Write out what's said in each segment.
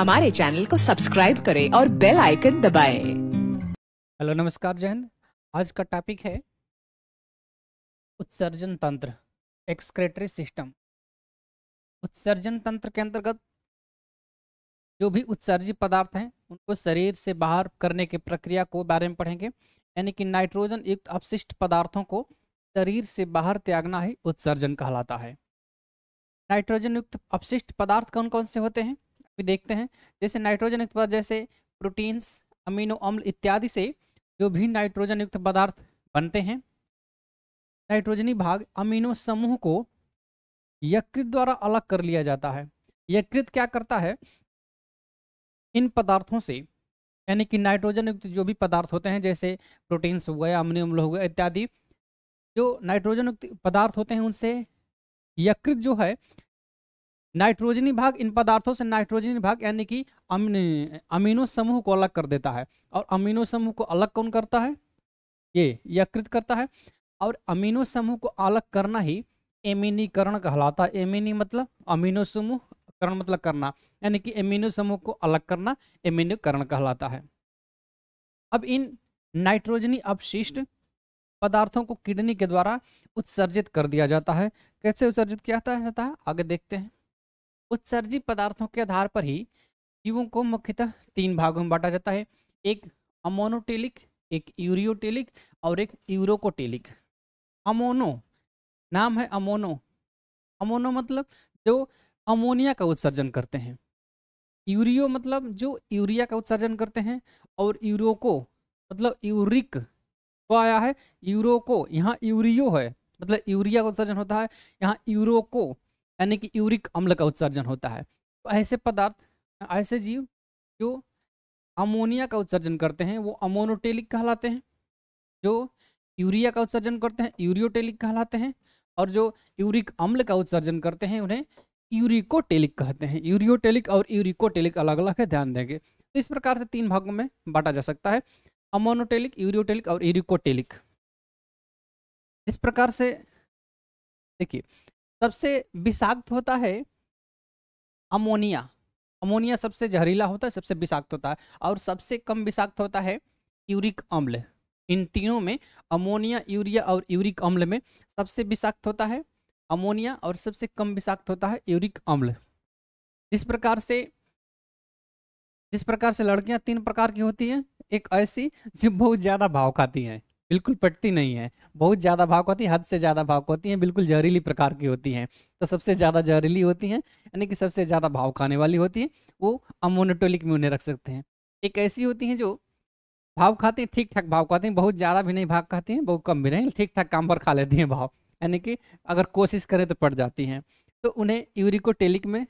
हमारे चैनल को सब्सक्राइब करें और बेल आइकन दबाएं। हेलो नमस्कार जयंत आज का टॉपिक है उत्सर्जन तंत्र एक्सक्रेटरी सिस्टम उत्सर्जन तंत्र के अंतर्गत जो भी उत्सर्जित पदार्थ हैं उनको शरीर से बाहर करने के प्रक्रिया को बारे में पढ़ेंगे यानी कि नाइट्रोजन युक्त अपशिष्ट पदार्थों को शरीर से बाहर त्यागना ही उत्सर्जन कहलाता है नाइट्रोजन युक्त अपशिष्ट पदार्थ कौन कौन से होते हैं भी देखते हैं जैसे नाइट्रोजन युक्त पदार्थ जैसे प्रोटीन्स अमीनो अम्ल इत्यादि से जो भी नाइट्रोजन युक्त पदार्थ बनते हैं नाइट्रोजनी भाग अमीनो समूह को यकृत द्वारा अलग कर लिया जाता है यकृत क्या करता है इन पदार्थों से यानी कि नाइट्रोजन युक्त जो भी पदार्थ होते हैं जैसे प्रोटीन्स हो गया अमीनो अम्ल हो गया इत्यादि जो नाइट्रोजन युक्त पदार्थ होते हैं उनसे यकृत जो है नाइट्रोजनी भाग इन पदार्थों से नाइट्रोजनी भाग यानी कि अमीनो समूह को अलग कर देता है और अमीनो समूह को अलग कौन करता है ये यकृत करता है और अमीनो समूह को अलग करना ही एमिनीकरण कहलाता है एमिनी मतलब अमीनो समूह करण मतलब करना यानी कि एमिनो समूह को अलग करना एमिनोकरण कहलाता है अब इन नाइट्रोजनी अपशिष्ट पदार्थों को किडनी के द्वारा उत्सर्जित कर दिया जाता है कैसे उत्सर्जित किया जाता है आगे देखते हैं उत्सर्जी पदार्थों के आधार पर ही जीवों को मुख्यतः तीन भागों में बांटा जाता है एक अमोनोटेलिक एक यूरियोटेलिक और एक यूरोकोटेलिक अमोनो नाम है अमोनो अमोनो मतलब जो अमोनिया का उत्सर्जन करते हैं यूरियो मतलब जो यूरिया का उत्सर्जन करते हैं और यूरोको मतलब यूरिक वो आया है यूरोको यहाँ यूरियो है मतलब यूरिया का उत्सर्जन होता है यहाँ यूरोको यानी कि यूरिक अम्ल का उत्सर्जन होता है तो ऐसे पदार्थ ऐसे जीव जो अमोनिया का उत्सर्जन करते हैं वो अमोनोटेलिक कहलाते हैं जो यूरिया का उत्सर्जन करते हैं यूरियोटेलिक कहलाते हैं और जो यूरिक अम्ल का उत्सर्जन करते हैं उन्हें यूरिकोटेलिक कहते हैं यूरियोटेलिक और यूरिकोटेलिक अलग अलग है ध्यान देंगे तो इस प्रकार से तीन भागों में बांटा जा सकता है अमोनोटेलिक यूरियोटेलिक और यूरिकोटेलिक इस प्रकार से देखिए सबसे विषाक्त होता है अमोनिया अमोनिया सबसे जहरीला होता है सबसे विषाक्त होता है और सबसे कम विषाक्त होता है यूरिक अम्ल इन तीनों में अमोनिया यूरिया और यूरिक अम्ल में सबसे विषाक्त होता है अमोनिया और सबसे कम विषाक्त होता है यूरिक अम्ल जिस प्रकार से जिस प्रकार से लड़कियां तीन प्रकार की होती हैं एक ऐसी जो बहुत ज़्यादा भाव खाती हैं बिल्कुल पटती नहीं है बहुत ज़्यादा भाव होती है हद से ज़्यादा भाव होती हैं बिल्कुल जहरीली प्रकार की होती हैं तो सबसे ज़्यादा जहरीली होती हैं यानी कि सबसे ज़्यादा भाव खाने वाली होती है वो अमोनेटोलिक में उन्हें रख सकते हैं एक ऐसी होती हैं जो भाव खाती हैं ठीक ठाक भाव खाती हैं बहुत ज़्यादा भी नहीं भाव खाती हैं बहुत कम भी नहीं ठीक ठाक काम पर खा लेती हैं भाव यानी कि अगर कोशिश करें तो पड़ जाती हैं तो उन्हें यूरिकोटेलिक में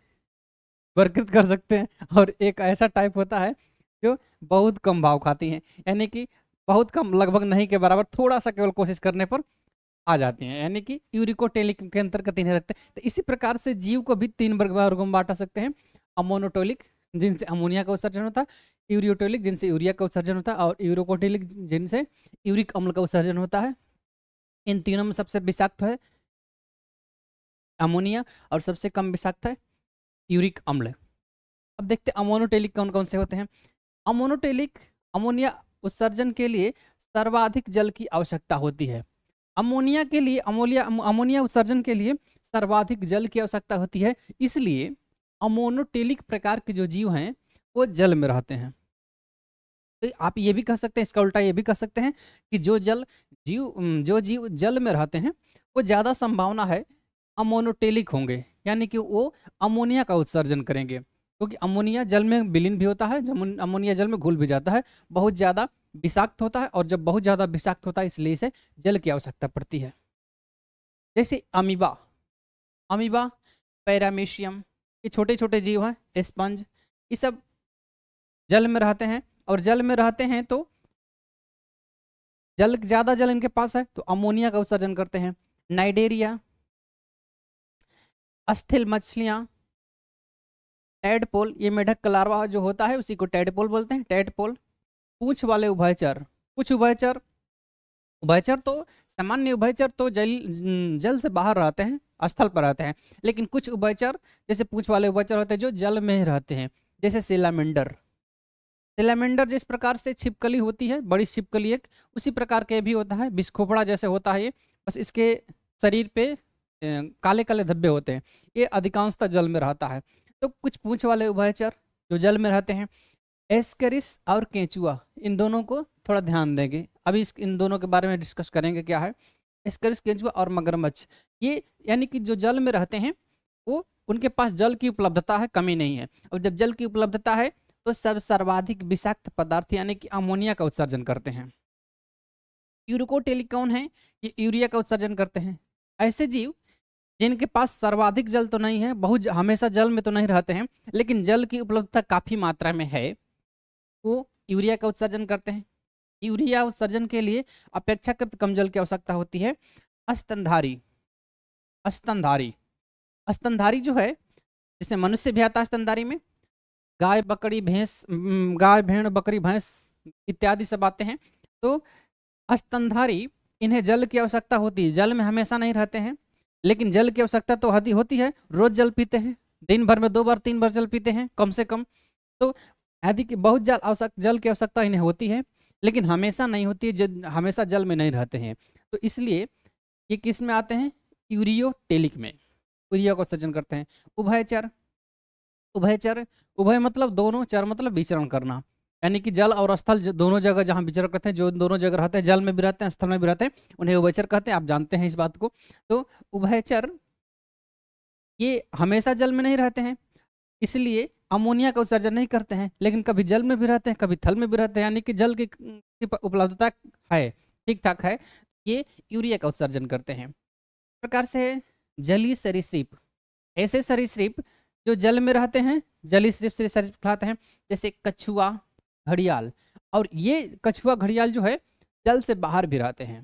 वर्कृत कर सकते हैं और एक ऐसा टाइप होता है जो बहुत कम भाव खाती हैं यानी कि बहुत कम लगभग नहीं के बराबर थोड़ा सा केवल कोशिश करने पर आ जाती हैं यानी कि यूरिकोटेलिक के अंतर्गत इन्हें रखते हैं तो इसी प्रकार से जीव को भी तीन वर्ग में बांटा सकते हैं अमोनोटोलिक जिनसे अमोनिया का उत्सर्जन होता है यूरियोटोलिक जिनसे यूरिया का उत्सर्जन होता है और यूरोकोटेलिक जिनसे यूरिक अम्ल का उत्सर्जन होता है इन तीनों में सबसे विषाक्त है अमोनिया और सबसे कम विषाक्त है यूरिक अम्ल अब देखते हैं अमोनोटेलिक कौन कौन से होते हैं अमोनोटेलिक अमोनिया उत्सर्जन के लिए सर्वाधिक जल की आवश्यकता होती है अमोनिया के लिए अमोलिया अमोनिया उत्सर्जन के लिए सर्वाधिक जल की आवश्यकता होती है इसलिए अमोनोटेलिक प्रकार के जो जीव हैं वो जल में रहते हैं तो आप ये भी कह सकते हैं इसका उल्टा ये भी कह सकते हैं कि जो जल जीव जो जीव जल में रहते हैं वो ज़्यादा संभावना है अमोनोटेलिक होंगे यानी कि वो अमोनिया का उत्सर्जन करेंगे क्योंकि अमोनिया जल में विलीन भी होता है अमोनिया जल में घुल भी जाता है बहुत ज़्यादा विषाक्त होता है और जब बहुत ज़्यादा विषाक्त होता है इसलिए इसे जल की आवश्यकता पड़ती है जैसे अमीबा अमीबा पैरामेशियम ये छोटे छोटे जीव हैं स्पंज ये सब जल में रहते हैं और जल में रहते हैं तो जल ज़्यादा जल इनके पास है तो अमोनिया का उत्सर्जन करते हैं नाइडेरिया अस्थिल मछलियां टैडपोल ये मेढक का लार्वा जो होता है उसी को टेडपोल बोलते हैं टैडपोल पूछ वाले उभयचर कुछ उभयचर उभयचर तो सामान्य उभयचर तो जल जल से बाहर रहते हैं स्थल पर रहते हैं लेकिन कुछ उभयचर जैसे पूछ वाले उभयचर होते हैं जो जल में रहते हैं जैसे सिलामेंडर सिलामेंडर जिस प्रकार से छिपकली होती है बड़ी छिपकली एक उसी प्रकार के भी होता है बिस्खोपड़ा जैसे होता है ये बस इसके शरीर पे काले काले धब्बे होते हैं ये अधिकांशतः जल में रहता है तो कुछ पूछ वाले उभयचर जो जल में रहते हैं एस्करिस और केंचुआ इन दोनों को थोड़ा ध्यान देंगे अभी इस इन दोनों के बारे में डिस्कस करेंगे क्या है एस्करिस केंचुआ और मगरमच्छ ये यानी कि जो जल में रहते हैं वो उनके पास जल की उपलब्धता है कमी नहीं है और जब जल की उपलब्धता है तो सब सर्वाधिक विषाक्त पदार्थ यानी कि अमोनिया का उत्सर्जन करते हैं यूरिकोटेलिकॉन है ये यूरिया का उत्सर्जन करते हैं ऐसे जीव जिनके पास सर्वाधिक जल तो नहीं है बहुत हमेशा जल में तो नहीं रहते हैं लेकिन जल की उपलब्धता काफ़ी मात्रा में है वो यूरिया का उत्सर्जन करते हैं यूरिया उत्सर्जन के लिए अपेक्षाकृत कम जल की आवश्यकता होती है अस्तनधारी अस्तनधारी अस्तनधारी जो है जिसे मनुष्य भी आता है अस्तनधारी में गाय बकरी भैंस गाय भेड़ बकरी भैंस इत्यादि सब आते हैं तो अस्तनधारी इन्हें जल की आवश्यकता होती है जल में हमेशा नहीं रहते हैं लेकिन जल की आवश्यकता तो हदी होती है रोज जल पीते हैं दिन भर में दो बार तीन बार जल पीते हैं कम से कम तो हदी की बहुत जल आवश्यक जल की आवश्यकता इन्हें होती है लेकिन हमेशा नहीं होती है जल हमेशा जल में नहीं रहते हैं तो इसलिए ये किस में आते हैं यूरियोटेलिक में यूरिया का उत्सर्जन करते हैं उभयचर उभयचर उभय मतलब दोनों चर मतलब विचरण करना यानी कि जल और स्थल दोनों जगह जहाँ विचर करते हैं जो दोनों जगह रहते हैं जल में भी रहते हैं स्थल में भी रहते हैं उन्हें उभयचर कहते हैं आप जानते हैं इस बात को तो उभयचर ये हमेशा जल में नहीं रहते हैं इसलिए अमोनिया का उत्सर्जन नहीं करते हैं लेकिन कभी जल में भी रहते हैं कभी थल में भी रहते हैं यानी कि जल की उपलब्धता है ठीक ठाक है ये यूरिया का उत्सर्जन करते हैं प्रकार से जली सरीसृप ऐसे सरीसृप जो जल में रहते हैं जली सरीप सरीसृप खाते हैं जैसे कछुआ घड़ियाल और ये कछुआ घड़ियाल जो है जल से बाहर भी रहते हैं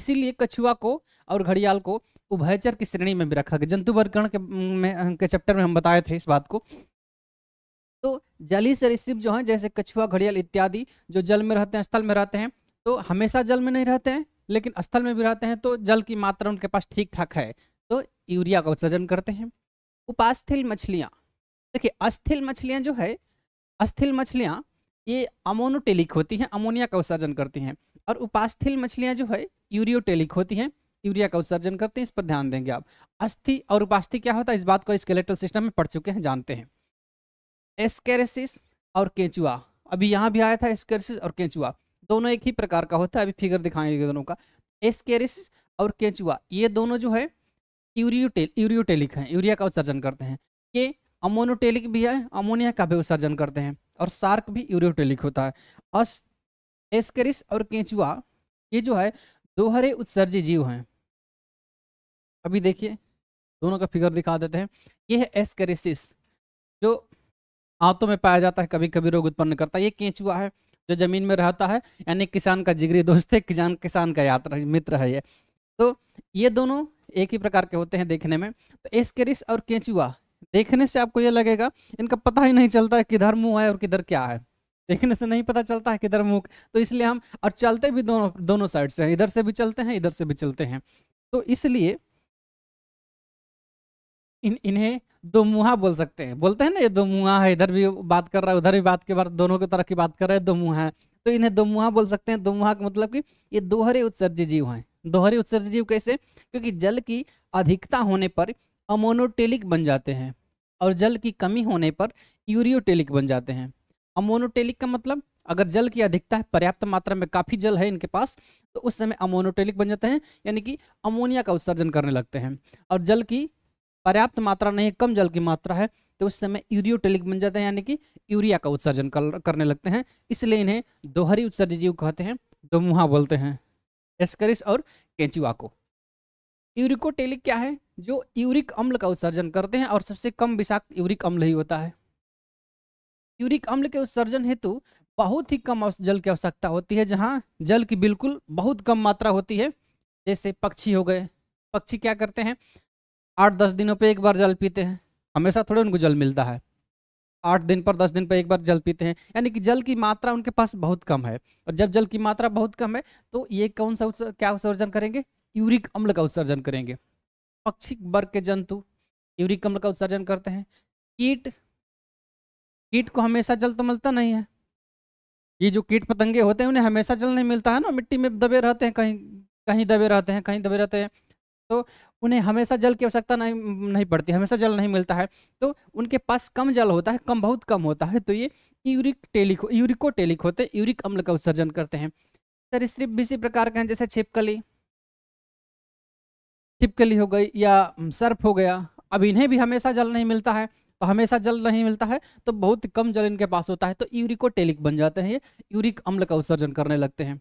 इसीलिए कछुआ को और घड़ियाल को उभयचर की श्रेणी में भी रखा गया जंतु वर्गण के के चैप्टर में हम बताए थे इस बात को तो जलीय सरीसृप जो है जैसे कछुआ घड़ियाल इत्यादि जो जल में रहते हैं स्थल में रहते हैं तो हमेशा जल में नहीं रहते हैं लेकिन स्थल में भी रहते हैं तो जल की मात्रा उनके पास ठीक ठाक है तो यूरिया का उत्सर्जन करते हैं उपास्थिल मछलियाँ देखिए अस्थिल मछलियाँ जो है अस्थिल मछलियाँ ये अमोनोटेलिक होती हैं अमोनिया का उत्सर्जन करती हैं और उपास्थिल मछलियाँ जो है यूरियोटेलिक होती हैं यूरिया का उत्सर्जन करते हैं इस पर ध्यान देंगे आप अस्थि और उपास्थि क्या होता है इस बात को स्केलेटल सिस्टम में पढ़ चुके हैं जानते हैं एस्केरेसिस और केंचुआ अभी यहाँ भी आया था एस्केरेसिस और केंचुआ दोनों एक ही प्रकार का होता है अभी फिगर दिखाएंगे दोनों का एस्केरेसिस और केंचुआ ये दोनों जो है यूरियोटेल यूरियोटेलिक हैं यूरिया का उत्सर्जन करते हैं के अमोनोटेलिक भी है अमोनिया का भी उत्सर्जन करते हैं और सार्क भी यूरियोटेलिक होता है अस एस्करिस और केंचुआ ये जो है दोहरे उत्सर्जी जीव हैं अभी देखिए दोनों का फिगर दिखा देते हैं ये है एस्केरिसिस जो आंतों में पाया जाता है कभी कभी रोग उत्पन्न करता है ये केंचुआ है जो जमीन में रहता है यानी किसान का जिगरी दोस्त है किसान किसान का यात्रा मित्र है ये तो ये दोनों एक ही प्रकार के होते हैं देखने में तो एस्केरिस और केंचुआ देखने से आपको ये लगेगा इनका पता ही नहीं चलता है किधर मुंह है और किधर क्या है देखने से नहीं पता चलता है किधर मुंह तो इसलिए हम और चलते भी दोनों दोनों साइड से हैं इधर से भी चलते हैं इधर से भी चलते हैं तो इसलिए इन इन्हें दो मुहा बोल सकते हैं बोलते हैं ना ये दो मुहा है इधर भी बात कर रहा है उधर भी बात के बाद दोनों के तरह की बात कर रहे हैं दो मुहा है तो इन्हें दो मुहा बोल सकते हैं दो मुहा का मतलब कि ये दोहरे उत्सर्जी जीव हैं दोहरे उत्सर्जी जीव कैसे क्योंकि जल की अधिकता होने पर अमोनोटेलिक बन जाते हैं और जल की कमी होने पर यूरियोटेलिक बन जाते हैं अमोनोटेलिक का मतलब अगर जल की अधिकता है पर्याप्त मात्रा में काफ़ी जल है इनके पास तो उस समय अमोनोटेलिक बन जाते हैं यानी कि अमोनिया का उत्सर्जन करने लगते हैं और जल की पर्याप्त मात्रा नहीं कम जल की मात्रा है तो उस समय यूरियोटेलिक बन जाते हैं यानी कि यूरिया का उत्सर्जन कर, करने लगते हैं इसलिए इन्हें दोहरी उत्सर्जित जीव कहते हैं दोमुहा बोलते हैं एस्करिस और केंचुआ को यूरिकोटेलिक क्या है जो यूरिक अम्ल का उत्सर्जन करते हैं और सबसे कम विषाक्त यूरिक अम्ल ही होता है यूरिक अम्ल के उत्सर्जन हेतु बहुत ही कम जल की आवश्यकता होती है जहाँ जल की बिल्कुल बहुत कम मात्रा होती है जैसे पक्षी हो गए पक्षी क्या करते हैं आठ दस दिनों पर एक बार जल पीते हैं हमेशा थोड़े उनको जल मिलता है आठ दिन पर दस दिन पर एक बार जल पीते हैं यानी कि जल की मात्रा उनके पास बहुत कम है और जब जल की मात्रा बहुत कम है तो ये कौन सा क्या उत्सर्जन करेंगे यूरिक अम्ल का उत्सर्जन करेंगे पक्षी वर्ग के जंतु यूरिक अम्ल का उत्सर्जन करते हैं कीट कीट को हमेशा जल तो मिलता नहीं है ये जो कीट पतंगे होते हैं उन्हें हमेशा जल नहीं मिलता है ना मिट्टी में दबे रहते हैं कहीं कहीं दबे रहते हैं कहीं दबे रहते हैं तो उन्हें हमेशा जल की आवश्यकता नहीं नहीं पड़ती हमेशा जल नहीं मिलता है तो उनके पास कम जल होता है कम बहुत कम होता है तो ये यूरिक टेलिक यूरिको टेलिक होते यूरिक अम्ल का उत्सर्जन करते हैं सरिश्रिप भी इसी प्रकार के हैं जैसे छिपकली छिपकली हो गई या सर्फ हो गया अब इन्हें भी हमेशा जल नहीं मिलता है तो हमेशा जल नहीं मिलता है तो बहुत कम जल इनके पास होता है तो यूरिकोटेलिक बन जाते हैं ये यूरिक अम्ल का उत्सर्जन करने लगते हैं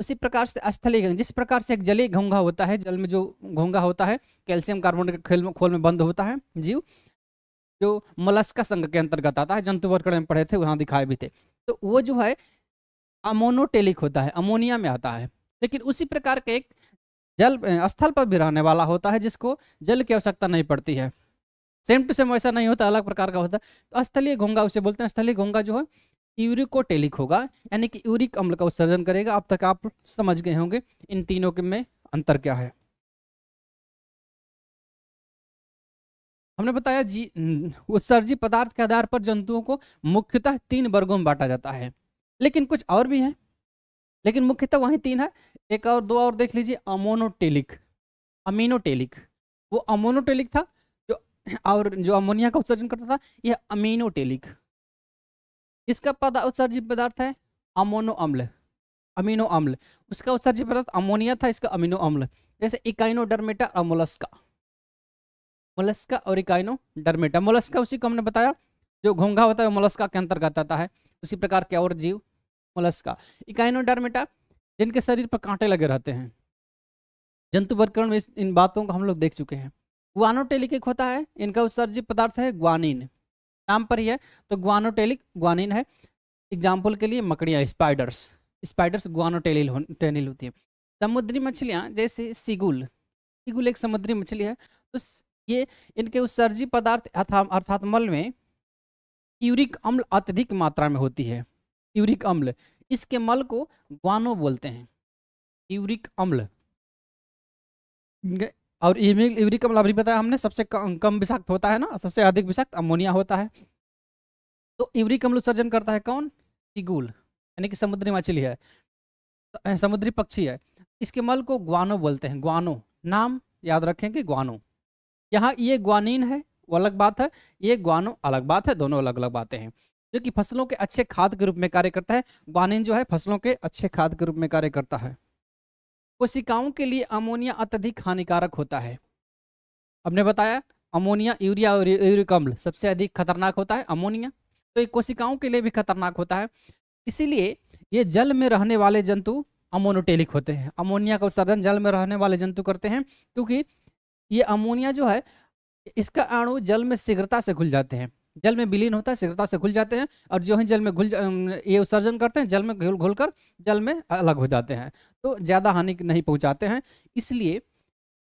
उसी प्रकार से स्थलीय जिस प्रकार से एक जलीय घोंघा होता है जल में जो घोंघा होता है कैल्शियम कार्बोनेट खेल खोल में बंद होता है जीव जो मलस्का संघ के अंतर्गत आता है जंतु वर्ग में पढ़े थे वहाँ दिखाए भी थे तो वो जो है अमोनोटेलिक होता है अमोनिया में आता है लेकिन उसी प्रकार के एक जल स्थल पर भी रहने वाला होता है जिसको जल की आवश्यकता नहीं पड़ती है सेम टू सेम वैसा नहीं होता अलग प्रकार का होता है तो स्थलीय घोंगा उसे बोलते हैं स्थलीय घोंगा जो है यूरिकोटेलिक होगा यानी कि यूरिक अम्ल का उत्सर्जन करेगा अब तक आप समझ गए होंगे इन तीनों के में अंतर क्या है हमने बताया जी उत्सर्जी पदार्थ के आधार पर जंतुओं को मुख्यतः तीन वर्गों में बांटा जाता है लेकिन कुछ और भी हैं लेकिन मुख्यतः वही तीन है एक और दो और देख लीजिए अमोनोटेलिक अमीनोटेलिक वो अमोनोटेलिक था जो और जो अमोनिया का उत्सर्जन करता था यह अमीनोटेलिक इसका उत्सर्जित पदार्थ है अमोनो अम्ल अमीनो अम्ल उसका उत्सर्जित पदार्थ अमोनिया था इसका अमीनो अम्ल जैसे इकाइनो डरमेटा और मोलस्का मोलस्का और डरमेटा मोलस्का उसी को हमने बताया जो घोंघा होता है मोलस्का के अंतर्गत आता है उसी प्रकार के और जीव मोलस्का इकाइनोडर्मेटा जिनके शरीर पर कांटे लगे रहते हैं जंतु वर्करण में इन बातों को हम लोग देख चुके हैं ग्वानोटेलिक एक होता है इनका उत्सर्जित पदार्थ है ग्वानिन नाम पर ही है तो ग्वानोटेलिक ग्वानिन है एग्जाम्पल के लिए मकड़ियाँ स्पाइडर्स स्पाइडर्स ग्वानोटेलिल टेनिल होती है समुद्री मछलियाँ जैसे सिगुल सिगुल एक समुद्री मछली है तो ये इनके उत्सर्जी पदार्थ अर्थात मल में यूरिक अम्ल अत्यधिक मात्रा में होती है यूरिक अम्ल इसके मल को ग्वानो बोलते हैं यूरिक अम्ल और यूरिक अम्ल अभी बताया हमने सबसे कम विषाक्त होता है ना सबसे अधिक विषाक्त अमोनिया होता है तो यूरिक अम्ल उत्सर्जन करता है कौन सिगुल यानी कि समुद्री मछली है समुद्री पक्षी है इसके मल को ग्वानो बोलते हैं ग्वानो नाम याद रखें कि ग्वानो यहाँ ये ग्वानीन है वो अलग बात है ये ग्वानो अलग बात है दोनों अलग अलग बातें हैं जो कि फसलों के अच्छे खाद के रूप में कार्य करता है ग्वानिन जो है फसलों के अच्छे खाद के रूप में कार्य करता है कोशिकाओं के लिए अमोनिया अत्यधिक हानिकारक होता है हमने बताया अमोनिया यूरिया और यूरिकम्ल सबसे अधिक खतरनाक होता है अमोनिया तो ये कोशिकाओं के लिए भी खतरनाक होता है इसीलिए ये जल में रहने वाले जंतु अमोनोटेलिक होते हैं अमोनिया का उत्सर्जन जल में रहने वाले जंतु करते हैं क्योंकि ये अमोनिया जो है इसका अणु जल में शीघ्रता से घुल जाते हैं जल में विलीन होता है शीघ्रता से घुल जाते हैं और जो है जल में घुल ये उत्सर्जन करते हैं जल में घुल घुल कर जल में अलग हो जाते हैं तो ज़्यादा हानि नहीं पहुँचाते हैं इसलिए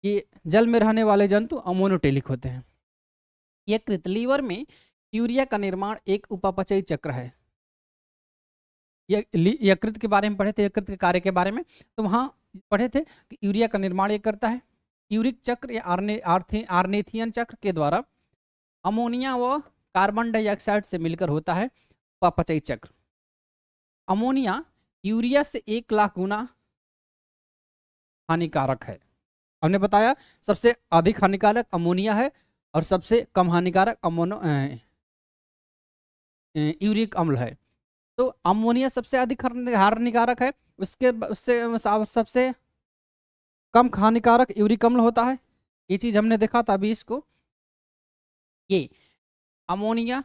ये जल में रहने वाले जंतु अमोनोटेलिक होते हैं यकृत लीवर में यूरिया का निर्माण एक उपापचयी चक्र है यकृत के बारे में पढ़े थे यकृत के कार्य के बारे में तो वहाँ पढ़े थे कि यूरिया का निर्माण ये करता है यूरिक चक्र या आर्ने आर्थे आर्नेथियन चक्र के द्वारा अमोनिया व कार्बन डाइऑक्साइड से मिलकर होता है पचई चक्र अमोनिया यूरिया से एक लाख गुना हानिकारक है हमने बताया सबसे अधिक हानिकारक अमोनिया है और सबसे कम हानिकारक अमोनो यूरिक अम्ल है तो अमोनिया सबसे अधिक हानिकारक है उसके उससे सबसे कम हानिकारक यूरिक अम्ल होता है ये चीज़ हमने देखा था अभी इसको ये अमोनिया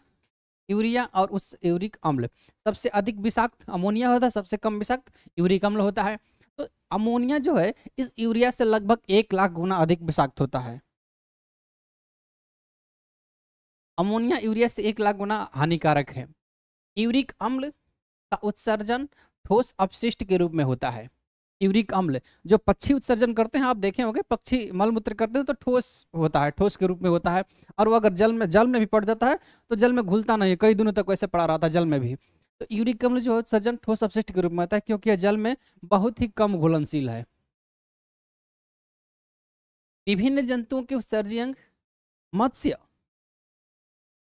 यूरिया और उस यूरिक अम्ल सबसे अधिक विषाक्त अमोनिया होता है सबसे कम विषाक्त यूरिक अम्ल होता है तो अमोनिया जो है इस यूरिया से लगभग एक लाख गुना अधिक विषाक्त होता है अमोनिया यूरिया से एक लाख गुना हानिकारक है यूरिक अम्ल का उत्सर्जन ठोस अपशिष्ट के रूप में होता है यूरिक अम्ल जो पक्षी उत्सर्जन करते हैं आप देखें होंगे पक्षी मलमूत्र करते हैं तो ठोस होता है ठोस के रूप में होता है और वो अगर जल में जल में भी पड़ जाता है तो जल में घुलता नहीं कई दिनों तक वैसे पड़ा रहा था जल में भी तो यूरिक अम्ल जो उत्सर्जन ठोस अपशिष्ट के रूप में होता है क्योंकि यह जल में बहुत ही कम घुलनशील है विभिन्न जंतुओं के उत्सर्जी अंग मत्स्य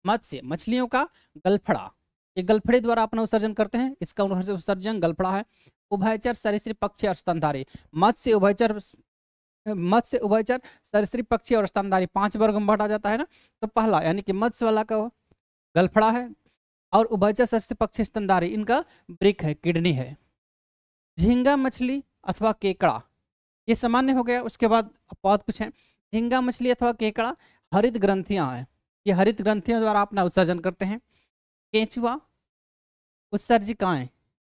मत्स्य मछलियों का गलफड़ा ये गलफड़े द्वारा अपना उत्सर्जन करते हैं इसका उत्सर्जन गलफड़ा है उभयचर सरिश्री पक्षी और स्तनधारी मत्स्य उभयचर मत्स्य उभयचर सरिश्री पक्षी और स्तनधारी पांच वर्ग में बांटा जाता है ना तो पहला यानी कि मत्स्य वाला का गलफड़ा है और उभयचर सरिश्री पक्षी स्तनधारी इनका ब्रिक है किडनी है झींगा मछली अथवा केकड़ा ये सामान्य हो गया उसके बाद बहुत कुछ है झींगा मछली अथवा केकड़ा हरित ग्रंथियां हैं ये हरित ग्रंथियों द्वारा अपना उत्सर्जन करते हैं केंचुआ उत्सर्जिकाएं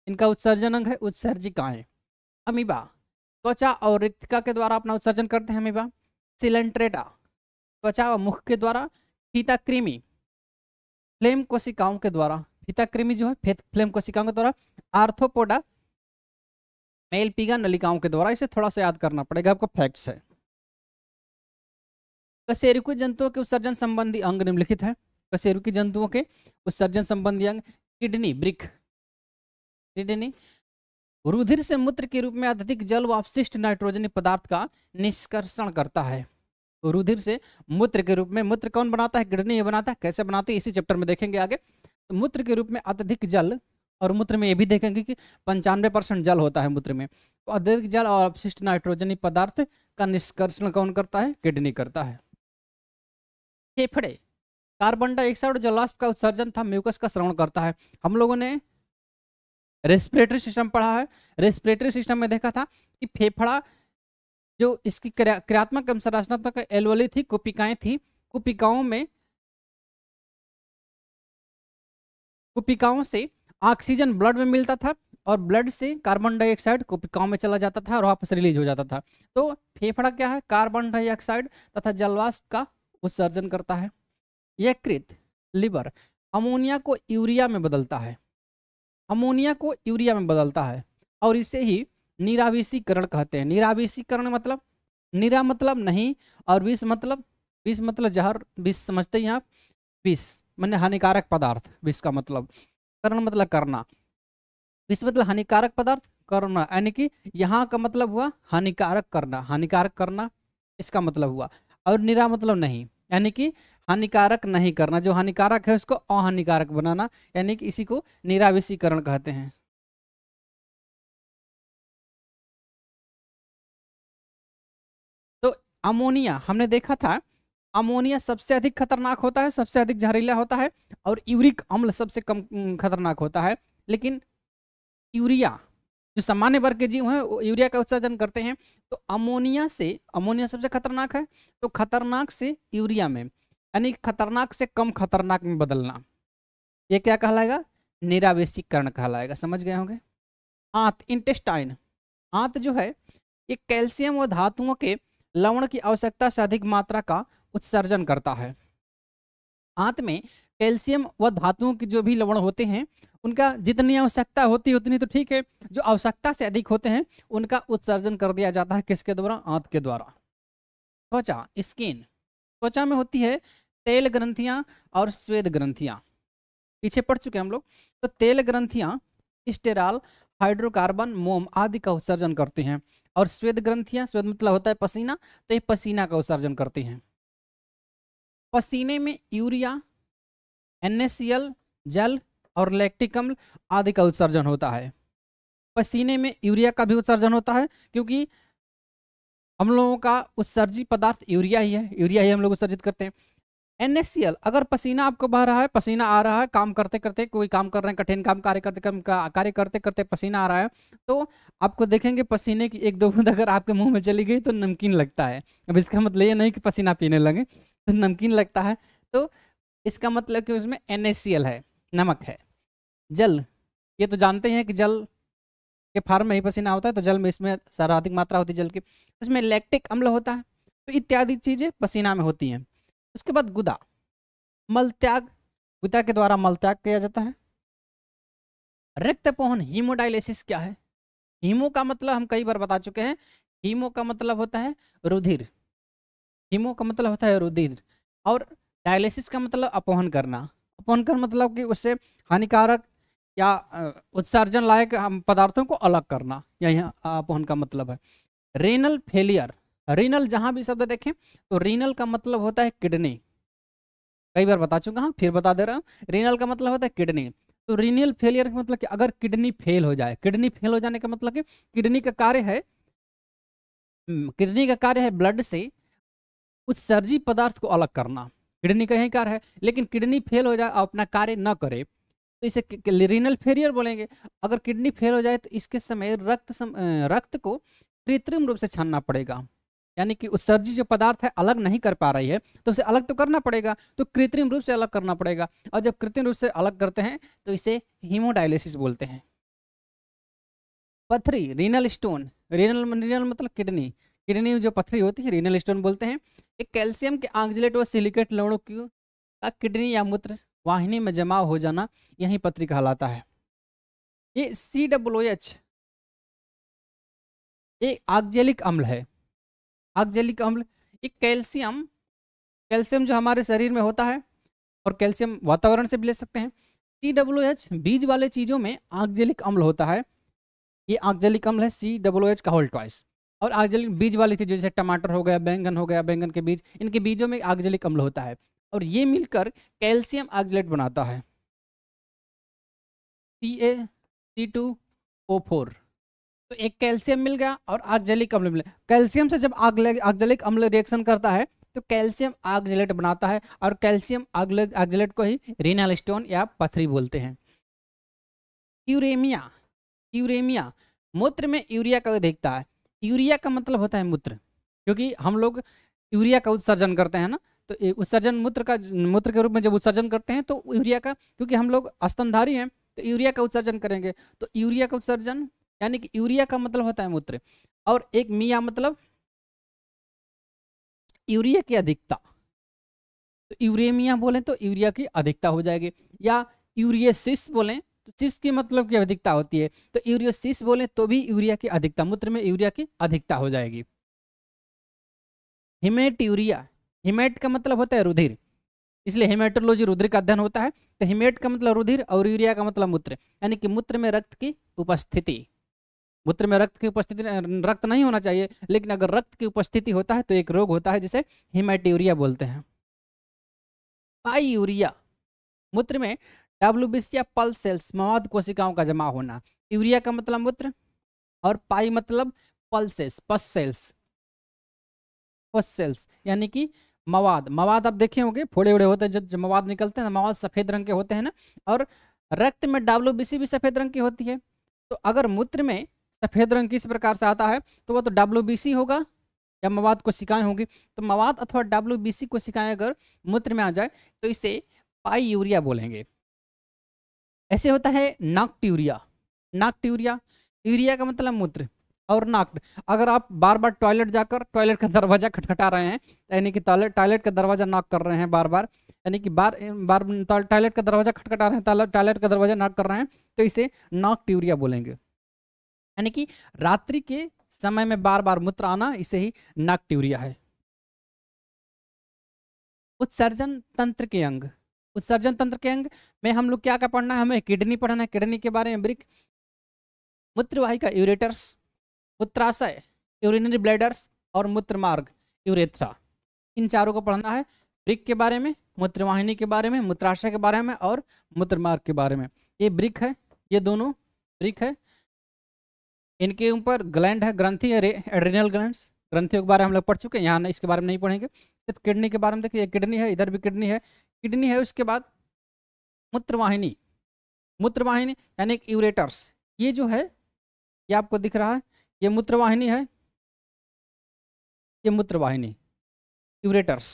इनका उत्सर्जन अंग है उत्सर्जिकाएं अमीबा त्वचा और रिक्तिका के द्वारा अपना उत्सर्जन करते हैं अमीबा सिलेंट्रेटा त्वचा और मुख के द्वारा फीता कृमि फ्लेम कोशिकाओं के द्वारा फीता कृमि जो है फ्लेम कोशिकाओं के द्वारा आर्थोपोडा मेल पीगा नलिकाओं के द्वारा इसे थोड़ा सा याद करना पड़ेगा आपको फैक्ट्स है कशेरुकी जंतुओं के उत्सर्जन संबंधी अंग निम्नलिखित है कशेरुकी जंतुओं के उत्सर्जन संबंधी अंग किडनी ब्रिक किडनी रुधिर से मूत्र के रूप में अत्यधिक जल व अपशिष्ट नाइट्रोजन पदार्थ का निष्कर्षण करता है तो रुधिर से मूत्र के रूप में मूत्र कौन बनाता है किडनी ये बनाता है कैसे बनाते हैं इसी चैप्टर में देखेंगे आगे तो मूत्र के रूप में अत्यधिक जल और मूत्र में ये भी देखेंगे कि पंचानवे परसेंट जल होता है मूत्र में तो अत्यधिक जल और अपशिष्ट नाइट्रोजनी पदार्थ का निष्कर्षण कौन करता है किडनी करता है फेफड़े कार्बन डाइऑक्साइड और लास्ट का उत्सर्जन था म्यूकस का श्रवण करता है हम लोगों ने रेस्पिरेटरी सिस्टम पढ़ा है रेस्पिरेटरी सिस्टम में देखा था कि फेफड़ा जो इसकी क्रियात्मक एवं संरचनात्मक एलवली थी कुपिकाएं थी कुपिकाओं में कुपिकाओं से ऑक्सीजन ब्लड में मिलता था और ब्लड से कार्बन डाइऑक्साइड कुपिकाओं में चला जाता था और वापस रिलीज हो जाता था तो फेफड़ा क्या है कार्बन डाइऑक्साइड तथा जलवाष्प का उत्सर्जन करता है यकृत लिवर अमोनिया को यूरिया में बदलता है अमोनिया को यूरिया में बदलता है और इसे ही निरावेशीकरण कहते हैं निरावेशीकरण मतलब निरा मतलब नहीं और विष मतलब विष मतलब जहर विष समझते हैं आप विष मैंने हानिकारक पदार्थ विष का मतलब करण मतलब करना विष मतलब हानिकारक पदार्थ करना यानी कि यहाँ का मतलब हुआ हानिकारक करना हानिकारक करना इसका मतलब हुआ और निरा मतलब नहीं यानी कि हानिकारक नहीं करना जो हानिकारक है उसको अहानिकारक बनाना यानी कि इसी को निरावेशीकरण कहते हैं तो अमोनिया हमने देखा था अमोनिया सबसे अधिक खतरनाक होता है सबसे अधिक जहरीला होता है और यूरिक अम्ल सबसे कम खतरनाक होता है लेकिन यूरिया जो सामान्य वर्ग के जीव हैं यूरिया का उत्सर्जन करते हैं तो अमोनिया से अमोनिया सबसे खतरनाक है तो खतरनाक से यूरिया में यानी खतरनाक से कम खतरनाक में बदलना ये क्या कहलाएगा निरावेशीकरण कहलाएगा समझ गए होंगे आंत इंटेस्टाइन आंत जो है ये कैल्शियम व धातुओं के लवण की आवश्यकता से अधिक मात्रा का उत्सर्जन करता है आंत में कैल्शियम व धातुओं के जो भी लवण होते हैं उनका जितनी आवश्यकता होती है उतनी तो ठीक है जो आवश्यकता से अधिक होते हैं उनका उत्सर्जन कर दिया जाता है किसके द्वारा आंत के द्वारा त्वचा स्किन त्वचा में होती है तेल ग्रंथियां और स्वेद ग्रंथियां पीछे पढ़ चुके हम लोग तो तेल ग्रंथियां स्टेराल हाइड्रोकार्बन मोम आदि का उत्सर्जन करती हैं और स्वेद ग्रंथियां स्वेद मतलब होता है पसीना तो ये पसीना का उत्सर्जन करती हैं पसीने में यूरिया एन जल और लेक्टिकम आदि का उत्सर्जन होता है पसीने में यूरिया का भी उत्सर्जन होता है क्योंकि हम लोगों का उत्सर्जी पदार्थ यूरिया ही है यूरिया ही हम लोग उत्सर्जित करते हैं एन अगर पसीना आपको बह रहा है पसीना आ रहा है काम करते करते कोई काम कर रहे हैं कठिन काम कार्य करते काम कार्य करते करते पसीना आ रहा है तो आपको देखेंगे पसीने की एक दो बूंद अगर आपके मुंह में चली गई तो नमकीन लगता है अब इसका मतलब ये नहीं कि पसीना पीने लगे तो नमकीन लगता है तो इसका मतलब कि उसमें एन है नमक है जल ये तो जानते हैं कि जल के फार्म में ही पसीना होता है तो जल में इसमें सर्वाधिक मात्रा होती है जल की इसमें लैक्टिक अम्ल होता है तो इत्यादि चीज़ें पसीना में होती हैं उसके बाद गुदा मलत्याग गुदा के द्वारा मलत्याग किया जाता है रक्तपोहन हीमोडाइलिसिस क्या है हीमो का मतलब हम कई बार बता चुके हैं हीमो का मतलब होता है रुधिर हीमो का मतलब होता है रुधिर और डायलिसिस का मतलब अपोहन करना अपोहन कर मतलब कि उससे हानिकारक या उत्सर्जन लायक पदार्थों को अलग करना यही अपोहन का मतलब है रेनल फेलियर रीनल जहां भी शब्द देखें तो रीनल का मतलब होता है किडनी कई बार बता चुका हूं फिर बता दे रहा हूँ रीनल का मतलब होता है किडनी तो रीनियल फेलियर का मतलब कि अगर किडनी फेल हो जाए किडनी फेल हो जाने का मतलब कि किडनी का कार्य है किडनी हम्म, का कार्य है ब्लड से उस सर्जी पदार्थ को अलग करना किडनी का यही कार्य है लेकिन किडनी फेल हो जाए और अपना कार्य न करे तो इसे रीनल फेलियर बोलेंगे अगर किडनी फेल हो जाए तो इसके समय रक्त सम, रक्त को कृत्रिम रूप से छानना पड़ेगा यानी कि उत्सर्जित जो पदार्थ है अलग नहीं कर पा रही है तो उसे अलग तो करना पड़ेगा तो कृत्रिम रूप से अलग करना पड़ेगा और जब कृत्रिम रूप से अलग करते हैं तो इसे हीमोडायलिसिस बोलते हैं पथरी रीनल स्टोन रीनल रीनल मतलब किडनी किडनी जो पथरी होती है रीनल स्टोन बोलते हैं एक कैल्शियम के आंगजलेट व सिलिकेट लवणों की किडनी या मूत्र वाहिनी में जमा हो जाना यही पथरी कहलाता है ये सी डब्ल्यू एच ये आगजेलिक अम्ल है आगजलिक अम्ल एक कैल्शियम कैल्शियम जो हमारे शरीर में होता है और कैल्शियम वातावरण से भी ले सकते हैं सी डब्ल्यू एच बीज वाले चीज़ों में आगजलिक अम्ल होता है ये आगजलिक अम्ल है सी डब्ल्यू एच का होल ट्वाइस और आगजलिक बीज वाली चीज़ जैसे टमाटर हो गया बैंगन हो गया बैंगन के बीज इनके बीजों में आगजलिक अम्ल होता है और ये मिलकर कैल्शियम आगजलेट बनाता है सी ए सी टू ओ फोर तो एक कैल्शियम मिल गया और जलिक अम्ल मिल कैल्शियम से जब आग आगजलिक अम्ल रिएक्शन करता है तो कैल्शियम आगजलेट बनाता है और कैल्शियम आगजलेट को ही रीनल स्टोन या पथरी बोलते हैं यूरेमिया यूरेमिया मूत्र में यूरिया का देखता है यूरिया का मतलब होता है मूत्र क्योंकि हम लोग यूरिया का उत्सर्जन करते हैं ना तो उत्सर्जन मूत्र का मूत्र के रूप में जब उत्सर्जन करते हैं तो यूरिया का क्योंकि हम लोग स्तनधारी हैं तो यूरिया का उत्सर्जन करेंगे तो यूरिया का उत्सर्जन यानी कि यूरिया का मतलब होता है मूत्र और एक मिया मतलब यूरिया की अधिकता तो यूरेमिया बोलें तो यूरिया की अधिकता हो जाएगी या यूरियसिस बोलें तो सिस की मतलब की अधिकता होती है तो यूरियोसिस बोलें तो भी यूरिया की अधिकता मूत्र में यूरिया की अधिकता हो जाएगी हिमेट यूरिया हिमेट का मतलब होता है रुधिर इसलिए हिमेटोलॉजी रुधिर का अध्ययन होता है तो हिमेट का मतलब रुधिर और यूरिया का मतलब मूत्र यानी कि मूत्र में रक्त की उपस्थिति मूत्र में रक्त की उपस्थिति रक्त नहीं होना चाहिए लेकिन अगर रक्त की उपस्थिति होता है तो एक रोग होता है जिसे हिमाइट्यूरिया बोलते हैं पाई यूरिया मूत्र में डब्ल्यूबीसिया पल सेल्स मवाद कोशिकाओं का जमा होना यूरिया का मतलब मूत्र और पाई मतलब पल्सेस पस सेल्स पस सेल्स यानी कि मवाद मवाद आप देखे होंगे फोड़े उड़े होते हैं जब मवाद निकलते हैं तो मवाद सफ़ेद रंग के होते हैं ना और रक्त में डब्ल्यू भी सफ़ेद रंग की होती है तो अगर मूत्र में सफ़ेद रंग किस प्रकार से आता है तो वह तो डब्ल्यू होगा या मवाद को कोशिकाएं होंगी तो मवाद अथवा डब्ल्यू बी सी कोशिकाएं अगर मूत्र में आ जाए तो इसे पाई यूरिया बोलेंगे ऐसे होता है nocturia nocturia urea का मतलब मूत्र और नाक्ट अगर आप बार बार टॉयलेट जाकर टॉयलेट का दरवाजा खटखटा रहे हैं यानी कि टॉयलेट टॉयलेट का दरवाजा नॉक कर रहे हैं बार बार यानी कि बार बार टॉयलेट का दरवाजा खटखटा रहे हैं टॉयलेट का दरवाजा नॉक कर रहे हैं तो इसे नाक्ट यूरिया बोलेंगे यानी कि रात्रि के समय में बार बार मूत्र आना इसे ही नागट्यूरिया है उत्सर्जन तंत्र के अंग उत्सर्जन तंत्र के अंग में हम लोग क्या क्या पढ़ना है हमें किडनी पढ़ना है किडनी के बारे में ब्रिक मूत्रवाही का यूरेटर्स मूत्राशय यूरिनरी ब्लेडर्स और मूत्र मार्ग यूरेथ्रा इन चारों को पढ़ना है ब्रिक के बारे में मूत्रवाहिनी के बारे में मूत्राशय के बारे में और मूत्र मार्ग के बारे में ये ब्रिक है ये दोनों ब्रिक है इनके ऊपर ग्लैंड है ग्रंथि एड्रिनल ग्लैंड ग्रंथियों के बारे में हम लोग पढ़ चुके हैं यहाँ इसके बारे में नहीं पढ़ेंगे सिर्फ किडनी के बारे में देखिए किडनी है इधर भी किडनी है किडनी है उसके बाद मूत्रवाहिनी मूत्रवाहिनी यानी यूरेटर्स ये जो है ये आपको दिख रहा है ये मूत्रवाहिनी है ये मूत्रवाहिनी यूरेटर्स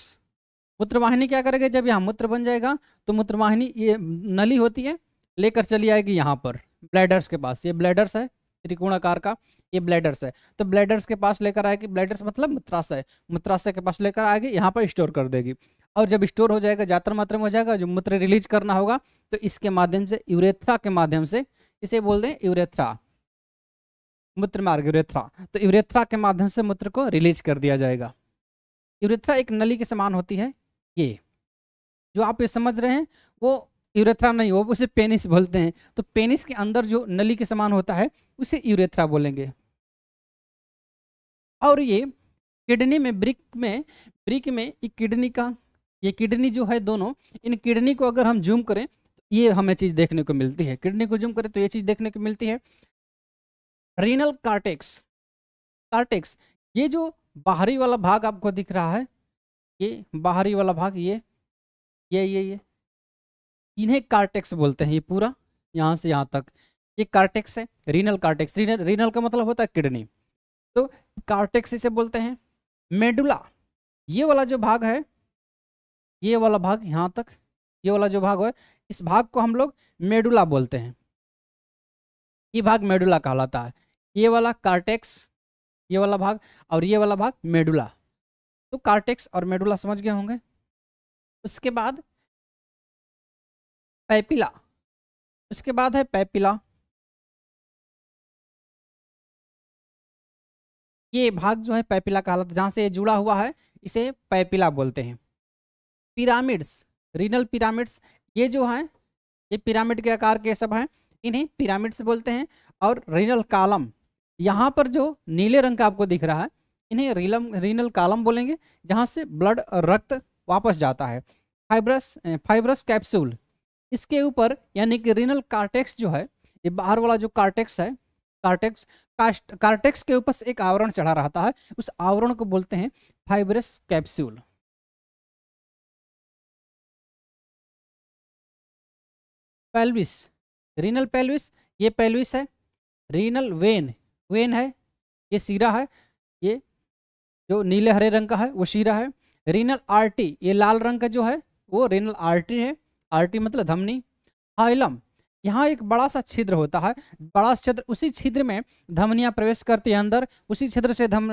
मूत्रवाहिनी क्या करेगा जब यहाँ मूत्र बन जाएगा तो मूत्रवाहिनी ये नली होती है लेकर चली आएगी यहाँ पर ब्लैडर्स के पास ये ब्लैडर्स है त्रिकोण आकार का ये ब्लैडर्स है तो ब्लैडर्स के पास लेकर आएगी ब्लैडर्स मतलब मूत्राशय मूत्राशय के पास लेकर आएगी यहाँ पर स्टोर कर देगी और जब स्टोर हो जाएगा जातर मात्रा में हो जाएगा जो मूत्र रिलीज करना होगा तो इसके माध्यम से यूरेथ्रा के माध्यम से इसे बोल दें यूरेथ्रा मूत्र मार्ग यूरेथ्रा तो यूरेथ्रा के माध्यम से मूत्र को रिलीज कर दिया जाएगा यूरेथ्रा एक नली के समान होती है ये जो आप ये समझ रहे हैं वो यूरेथ्रा नहीं हो उसे पेनिस बोलते हैं तो पेनिस के अंदर जो नली के समान होता है उसे यूरेथ्रा बोलेंगे और ये किडनी में ब्रिक में ब्रिक में ये किडनी का ये किडनी जो है दोनों इन किडनी को अगर हम जूम करें तो ये हमें चीज़ देखने को मिलती है किडनी को जूम करें तो ये चीज़ देखने को मिलती है रीनल कार्टेक्स कार्टेक्स ये जो बाहरी वाला भाग आपको दिख रहा है ये बाहरी वाला भाग ये ये ये ये इन्हें कार्टेक्स बोलते हैं ये पूरा यहाँ से यहाँ तक ये कार्टेक्स है रीनल कार्टेक्स रीनल रीनल का मतलब होता है किडनी तो कार्टेक्स इसे बोलते हैं मेडुला ये वाला जो भाग है ये वाला भाग यहाँ तक ये वाला जो भाग है इस भाग को हम लोग मेडुला बोलते हैं ये भाग मेडुला कहलाता है ये वाला कार्टेक्स ये वाला भाग और ये वाला भाग मेडुला तो कार्टेक्स और मेडुला समझ गए होंगे उसके बाद पैपिला उसके बाद है पैपिला ये भाग जो है पैपिला का हालत जहाँ से ये जुड़ा हुआ है इसे पैपिला बोलते हैं पिरामिड्स रीनल पिरामिड्स ये जो है ये पिरामिड के आकार के सब हैं इन्हें पिरामिड्स बोलते हैं और रीनल कालम यहाँ पर जो नीले रंग का आपको दिख रहा है इन्हें रीलम रीनल कालम बोलेंगे जहाँ से ब्लड रक्त वापस जाता है फाइब्रस फाइब्रस कैप्सूल इसके ऊपर यानी कि रिनल कार्टेक्स जो है ये बाहर वाला जो कार्टेक्स है कार्टेक्स कास्ट कार्टेक्स के ऊपर एक आवरण चढ़ा रहता है उस आवरण को बोलते हैं fibrous capsule pelvis renal pelvis ये पेल्विस है रीनल वेन वेन है ये सीरा है ये जो नीले हरे रंग का है वो सीरा है रीनल आर्टी ये लाल रंग का जो है वो रीनल आर्टी है आरटी मतलब धमनी हाइलम यहाँ एक बड़ा सा छिद्र होता है बड़ा छिद्र उसी छिद्र में धमनियाँ प्रवेश करती है अंदर उसी छिद्र से धम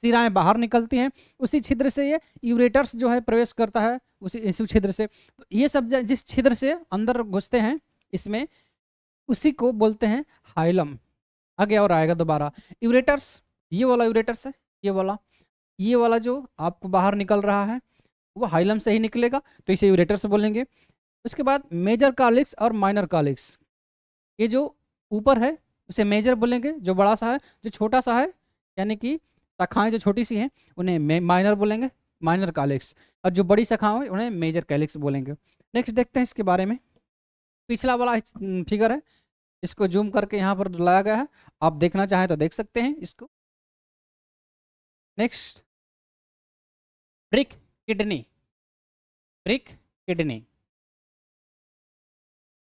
सिराएँ बाहर निकलती हैं उसी छिद्र से ये यूरेटर्स जो है प्रवेश करता है उसी इसी छिद्र से तो ये सब जिस छिद्र से अंदर घुसते हैं इसमें उसी को बोलते हैं हाइलम आगे और आएगा दोबारा यूरेटर्स ये वाला यूरेटर्स है ये वाला ये वाला जो आपको बाहर निकल रहा है वो हाइलम से ही निकलेगा तो इसे से बोलेंगे उसके बाद मेजर कालिक्स और माइनर कालिक्स ये जो ऊपर है उसे मेजर बोलेंगे जो बड़ा सा है जो छोटा सा है यानी कि शाखाएँ जो छोटी सी हैं उन्हें माइनर बोलेंगे माइनर कालिक्स और जो बड़ी शाखाएँ हैं उन्हें मेजर कैलिक्स बोलेंगे नेक्स्ट देखते हैं इसके बारे में पिछला वाला फिगर है इसको जूम करके यहाँ पर लाया गया है आप देखना चाहें तो देख सकते हैं इसको next brick kidney brick kidney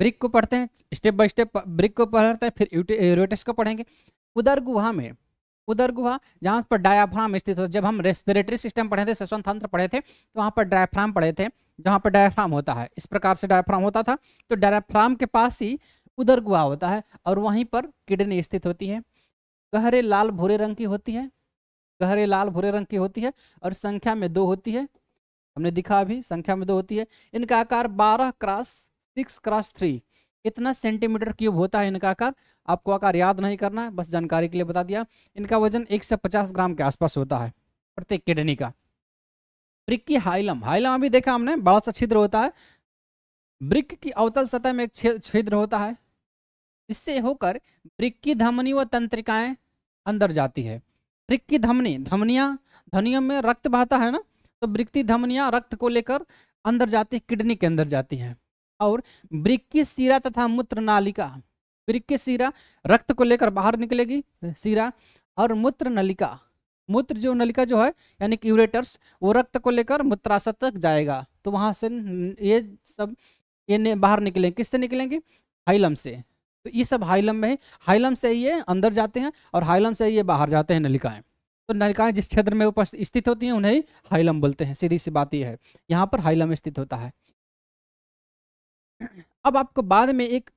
brick को पढ़ते हैं स्टेप बाय स्टेप ब्रिक को पढ़ते हैं फिर यूरोटिस को पढ़ेंगे उदर गुहा में उदर गुहा जहाँ पर डायाफ्राम स्थित होता है जब हम रेस्पिरेटरी सिस्टम पढ़े थे सेशन तंत्र पढ़े थे तो वहाँ पर डायाफ्राम पढ़े थे जहाँ पर डायाफ्राम होता है इस प्रकार से डायाफ्राम होता था तो डायाफ्राम के पास ही उदर गुहा होता है और वहीं पर किडनी स्थित होती है गहरे लाल भूरे रंग की होती है गहरे लाल भूरे रंग की होती है और संख्या में दो होती है हमने दिखा अभी संख्या में दो होती है इनका आकार बारह क्रॉस सिक्स क्रॉस थ्री इतना सेंटीमीटर क्यूब होता है इनका आकार आपको आकार याद नहीं करना बस जानकारी के लिए बता दिया इनका वजन एक सौ पचास ग्राम के आसपास होता है प्रत्येक किडनी का ब्रिक की हाइलम हाइलम अभी देखा हमने बड़ा सा छिद्र होता है ब्रिक की अवतल सतह में एक छिद्र होता है इससे होकर ब्रिक की धमनी व तंत्रिकाएं अंदर जाती है वृक्की धमनी धमनिया धनियों में रक्त बहता है ना तो वृक्ति धमनिया रक्त को लेकर अंदर जाती है किडनी के अंदर जाती है और वृक्की सीरा तथा मूत्र नालिका वृक्की सीरा रक्त को लेकर बाहर निकलेगी सीरा और मूत्र नलिका मूत्र जो नलिका जो है यानी कि यूरेटर्स वो रक्त को लेकर मूत्राशय तक जाएगा तो वहाँ से ये सब ये बाहर निकलेंगे किससे निकलेंगे हाइलम से तो ये सब हाइलम में हाइलम से ये अंदर जाते हैं और हाइलम से ये बाहर जाते हैं नलिकाएं तो नलिकाएं जिस क्षेत्र में उपस्थित स्थित होती हैं उन्हें हाइलम बोलते हैं सीधी सी बात यह है यहाँ पर हाइलम स्थित होता है अब आपको बाद में एक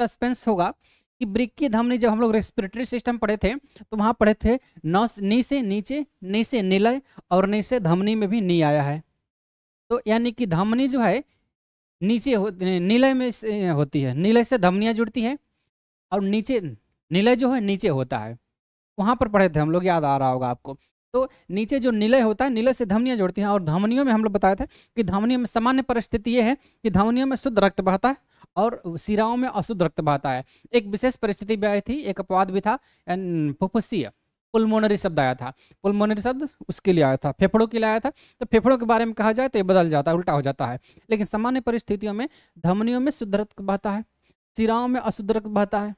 सस्पेंस होगा कि ब्रिक की धमनी जब हम लोग रेस्पिरेटरी सिस्टम पढ़े थे तो वहाँ पढ़े थे नस नी से नीचे नी से निलय और नी से धमनी में भी नी आया है तो यानी कि धमनी जो है नीचे होते निलय में होती है नीलय से धमनियाँ जुड़ती है और नीचे नीलय जो है नीचे होता है वहाँ पर पढ़े थे हम लोग याद आ रहा होगा आपको तो नीचे जो नीलय होता है नीलय से धमनियाँ जुड़ती हैं और धमनियों में हम लोग बताए थे कि धमनियों में सामान्य परिस्थिति ये है कि धमनियों में शुद्ध रक्त बहता है और सिराओं में अशुद्ध रक्त बहता है एक विशेष परिस्थिति भी आई थी एक अपवाद भी था फुफ्फुसीय पुलमोनरी शब्द आया था पुलमोनरी शब्द उसके लिए आया था फेफड़ों के लिए आया था तो फेफड़ों के बारे में कहा जाए तो ये बदल जाता है उल्टा हो जाता है लेकिन सामान्य परिस्थितियों में धमनियों में शुद्ध रक्त बहता है सिराओं में अशुद्ध रक्त बहता है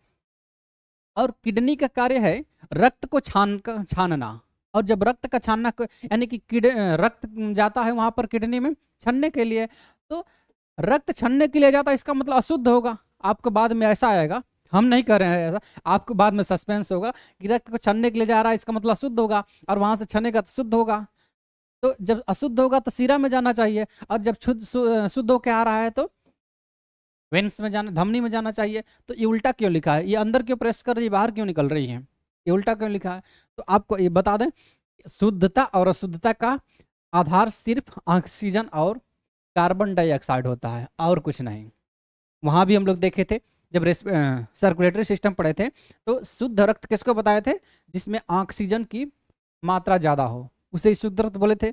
और किडनी का कार्य है रक्त को छान छानना और जब रक्त का छानना यानी कि किड रक्त जाता है वहाँ पर किडनी में छनने के लिए तो रक्त छनने के लिए जाता है इसका मतलब अशुद्ध होगा आपको बाद में ऐसा आएगा हम नहीं कर रहे हैं ऐसा आपको बाद में सस्पेंस होगा रक्त को छनने के लिए जा रहा है इसका मतलब अशुद्ध होगा और वहाँ से छनेगा तो शुद्ध होगा तो जब अशुद्ध होगा तो सिरा में जाना चाहिए और जब शुद्ध शुद्ध होकर आ रहा है तो वेंस में जाना धमनी में जाना चाहिए तो ये उल्टा क्यों लिखा है ये अंदर क्यों प्रेस कर रही है बाहर क्यों निकल रही है ये उल्टा क्यों लिखा है तो आपको ये बता दें शुद्धता और अशुद्धता का आधार सिर्फ ऑक्सीजन और कार्बन डाइऑक्साइड होता है और कुछ नहीं वहाँ भी हम लोग देखे थे जब सर्कुलेटरी सिस्टम पढ़े थे तो शुद्ध रक्त किसको बताए थे जिसमें ऑक्सीजन की मात्रा ज़्यादा हो उसे शुद्ध रक्त बोले थे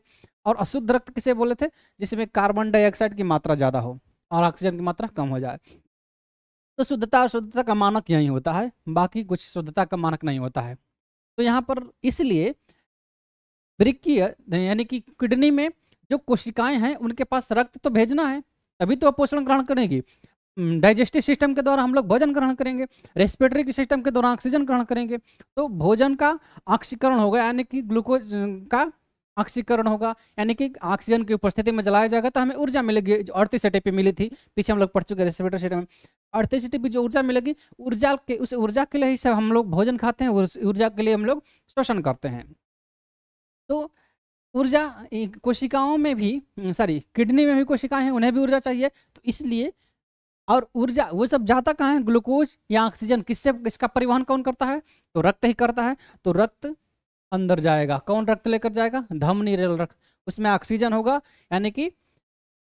और अशुद्ध रक्त किसे बोले थे जिसमें कार्बन डाइऑक्साइड की मात्रा ज़्यादा हो और ऑक्सीजन की मात्रा कम हो जाए तो शुद्धता और शुद्धता का मानक यही होता है बाकी कुछ शुद्धता का मानक नहीं होता है तो यहाँ पर इसलिए ब्रिकीय यानी कि किडनी में जो कोशिकाएं हैं उनके पास रक्त तो भेजना है तभी तो वो पोषण ग्रहण करेगी डाइजेस्टिव सिस्टम के द्वारा हम लोग भोजन ग्रहण करेंगे रेस्पिरेटरी सिस्टम के द्वारा ऑक्सीजन ग्रहण करेंगे तो भोजन का ऑक्सीकरण होगा यानी कि ग्लूकोज का ऑक्सीकरण होगा यानी कि ऑक्सीजन की उपस्थिति में जलाया जाएगा तो हमें ऊर्जा मिलेगी जो अड़तीस एटीपी मिली थी पीछे हम लोग पढ़ चुके रेस्पिरेटरी सिस्टम में अड़तीस एटीपी जो ऊर्जा मिलेगी ऊर्जा के उस ऊर्जा के लिए ही सब हम लोग भोजन खाते हैं ऊर्जा के लिए हम लोग शोषण करते हैं तो ऊर्जा कोशिकाओं में भी सॉरी किडनी में भी कोशिकाएं हैं उन्हें भी ऊर्जा चाहिए तो इसलिए और ऊर्जा वो सब जाता कहाँ है ग्लूकोज या ऑक्सीजन किससे इसका परिवहन कौन करता है तो रक्त ही करता है तो रक्त अंदर जाएगा कौन रक्त लेकर जाएगा धमनी रक्त उसमें ऑक्सीजन होगा यानी कि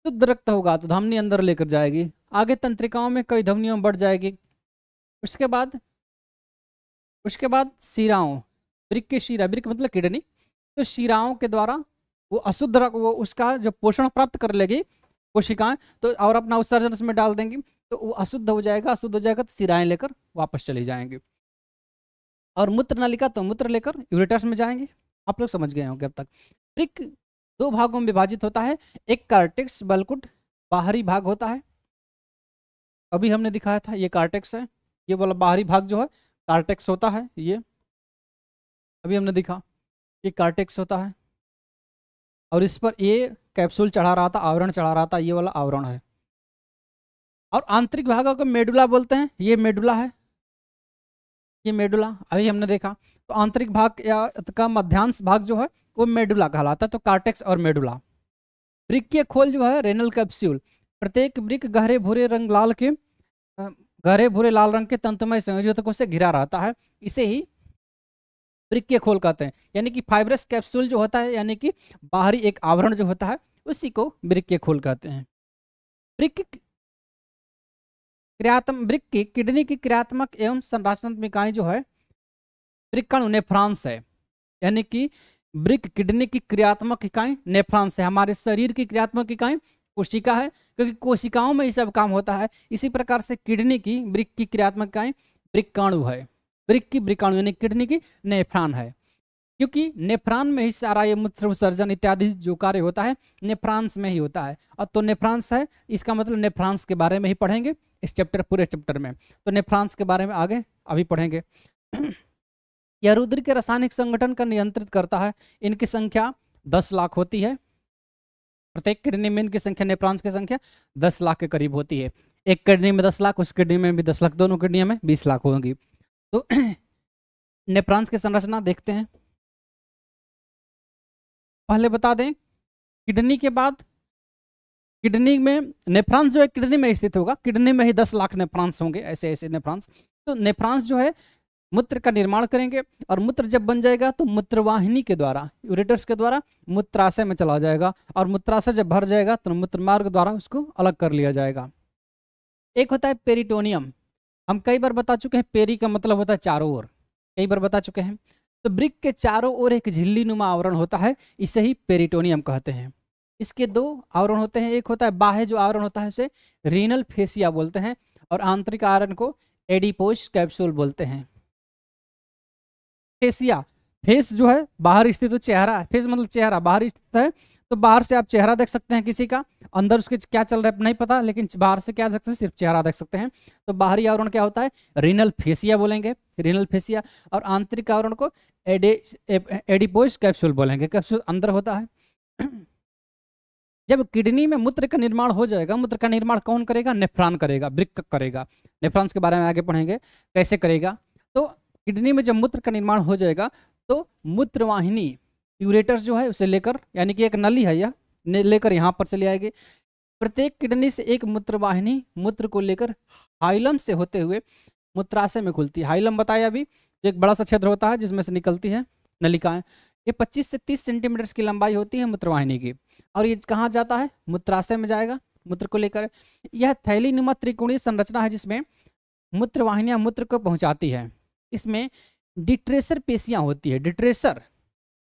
शुद्ध रक्त होगा तो धमनी अंदर लेकर जाएगी आगे तंत्रिकाओं में कई धमनियों बढ़ जाएगी उसके बाद उसके बाद शिराओं ब्रिक के शीरा ब्रिक मतलब किडनी तो शिराओं के द्वारा वो अशुद्ध रक्त वो उसका जो पोषण प्राप्त कर लेगी कोशिकाएं तो और अपना उत्सर्जन उसमें डाल देंगी तो वो अशुद्ध हो जाएगा अशुद्ध हो जाएगा तो सिराएं लेकर वापस चले जाएंगे और मूत्र नलिका तो मूत्र लेकर यूरेटर्स में जाएंगे आप लोग समझ गए होंगे अब तक ट्रिक दो भागों में विभाजित होता है एक कार्टेक्स बलकुट बाहरी भाग होता है अभी हमने दिखाया था ये कार्टेक्स है ये बोला बाहरी भाग जो है कार्टेक्स होता है ये अभी हमने दिखा ये कार्टेक्स होता है और इस पर ये कैप्सूल चढ़ा रहा था आवरण चढ़ा रहा था ये वाला आवरण है और आंतरिक भागों को मेडुला बोलते हैं ये मेडुला है ये मेडुला अभी हमने देखा तो आंतरिक भाग या का मध्यांश भाग जो है वो मेडुला कहलाता है तो कार्टेक्स और मेडुला ब्रिक के खोल जो है रेनल कैप्स्यूल प्रत्येक ब्रिक गहरे भूरे रंग लाल के गहरे भूरे लाल रंग के तंत्रमय संयोजकों से घिरा रहता है इसे ही ब्रिक के खोल कहते हैं यानी कि फाइब्रस कैप्सूल जो होता है यानी कि बाहरी एक आवरण जो होता है उसी को ब्रिक के खोल कहते हैं ब्रिक क्रियात्मक ब्रिक की किडनी की क्रियात्मक एवं संरचनात्मक इकाई जो है वृक्कण नेफ्रांस है यानी कि ब्रिक किडनी की क्रियात्मक इकाई नेफ्रांस है हमारे शरीर की क्रियात्मक इकाई कोशिका है क्योंकि कोशिकाओं में ये सब काम होता है इसी प्रकार से किडनी की ब्रिक की क्रियात्मक इकाई वृक्काणु है वृक की वृक्काणु यानी किडनी की नेफ्रान है क्योंकि नेफ्रान में ही सारा ये मूत्र विसर्जन इत्यादि जो कार्य होता है नेफ्रांस में ही होता है और तो नेफ्रांस है इसका मतलब नेफ्रांस के बारे में ही पढ़ेंगे इस चैप्टर पूरे चैप्टर में तो नेफ्रांस के बारे में आगे अभी पढ़ेंगे यह रुद्र के रासायनिक संगठन का नियंत्रित करता है इनकी संख्या दस लाख होती है प्रत्येक किडनी में इनकी संख्या नेफ्रांस की संख्या दस लाख के करीब होती है एक किडनी में दस लाख उस किडनी में भी दस लाख दोनों किडनियों में बीस लाख होगी तो नेफ्रांस की संरचना देखते हैं पहले बता दें किडनी के बाद किडनी में नेफ्रांस जो है किडनी में स्थित होगा किडनी में ही दस लाख नेफ्रांस होंगे ऐसे ऐसे नेफ्रांस तो नेफ्रांस जो है मूत्र का निर्माण करेंगे और मूत्र जब बन जाएगा तो मूत्रवाहिनी के द्वारा यूरेटर्स के द्वारा मूत्राशय में चला जाएगा और मूत्राशय जब भर जाएगा तो मूत्र मार्ग द्वारा उसको अलग कर लिया जाएगा एक होता है पेरिटोनियम हम कई बार बता चुके हैं पेरी का मतलब होता है चारों ओर कई बार बता चुके हैं तो ब्रिक के चारों ओर एक झिल्ली नुमा आवरण होता है इसे ही पेरिटोनियम कहते हैं इसके दो आवरण होते हैं एक होता है बाह्य जो आवरण होता है उसे रीनल फेसिया बोलते हैं और आंतरिक आवरण को एडिपोस कैप्सूल बोलते हैं फेसिया फेस जो है बाहर स्थित तो चेहरा फेस मतलब चेहरा बाहर स्थित है तो बाहर से आप चेहरा देख सकते हैं किसी का अंदर उसके क्या चल रहा है नहीं पता लेकिन बाहर से क्या देख सकते हैं सिर्फ चेहरा देख सकते हैं तो बाहरी आवरण क्या होता है रिनल फेसिया बोलेंगे रिनल फेसिया और आंतरिक आवरण को एडिपोज कैप्सूल बोलेंगे कैप्सूल अंदर होता है जब किडनी में मूत्र का निर्माण हो जाएगा मूत्र का निर्माण कौन करेगा नेफ्रान करेगा ब्रिक करेगा नेफ्रांस के बारे में आगे पढ़ेंगे कैसे करेगा तो किडनी में जब मूत्र का निर्माण हो जाएगा तो मूत्रवाहिनी यूरेटर्स जो है उसे लेकर यानी कि एक नली है यह लेकर यहाँ पर चले आएंगे प्रत्येक किडनी से एक मूत्रवाहिनी मूत्र को लेकर हाइलम से होते हुए मूत्राशय में खुलती है हाइलम बताया अभी एक बड़ा सा क्षेत्र होता है जिसमें से निकलती है नलिकाएं ये 25 से 30 सेंटीमीटर की लंबाई होती है मूत्रवाहिनी की और ये कहाँ जाता है मूत्राशय में जाएगा मूत्र को लेकर यह थैली नुमा त्रिकोणीय संरचना है जिसमें मूत्रवाहिनियाँ मूत्र को पहुँचाती है इसमें डिट्रेसर पेशियाँ होती है डिट्रेसर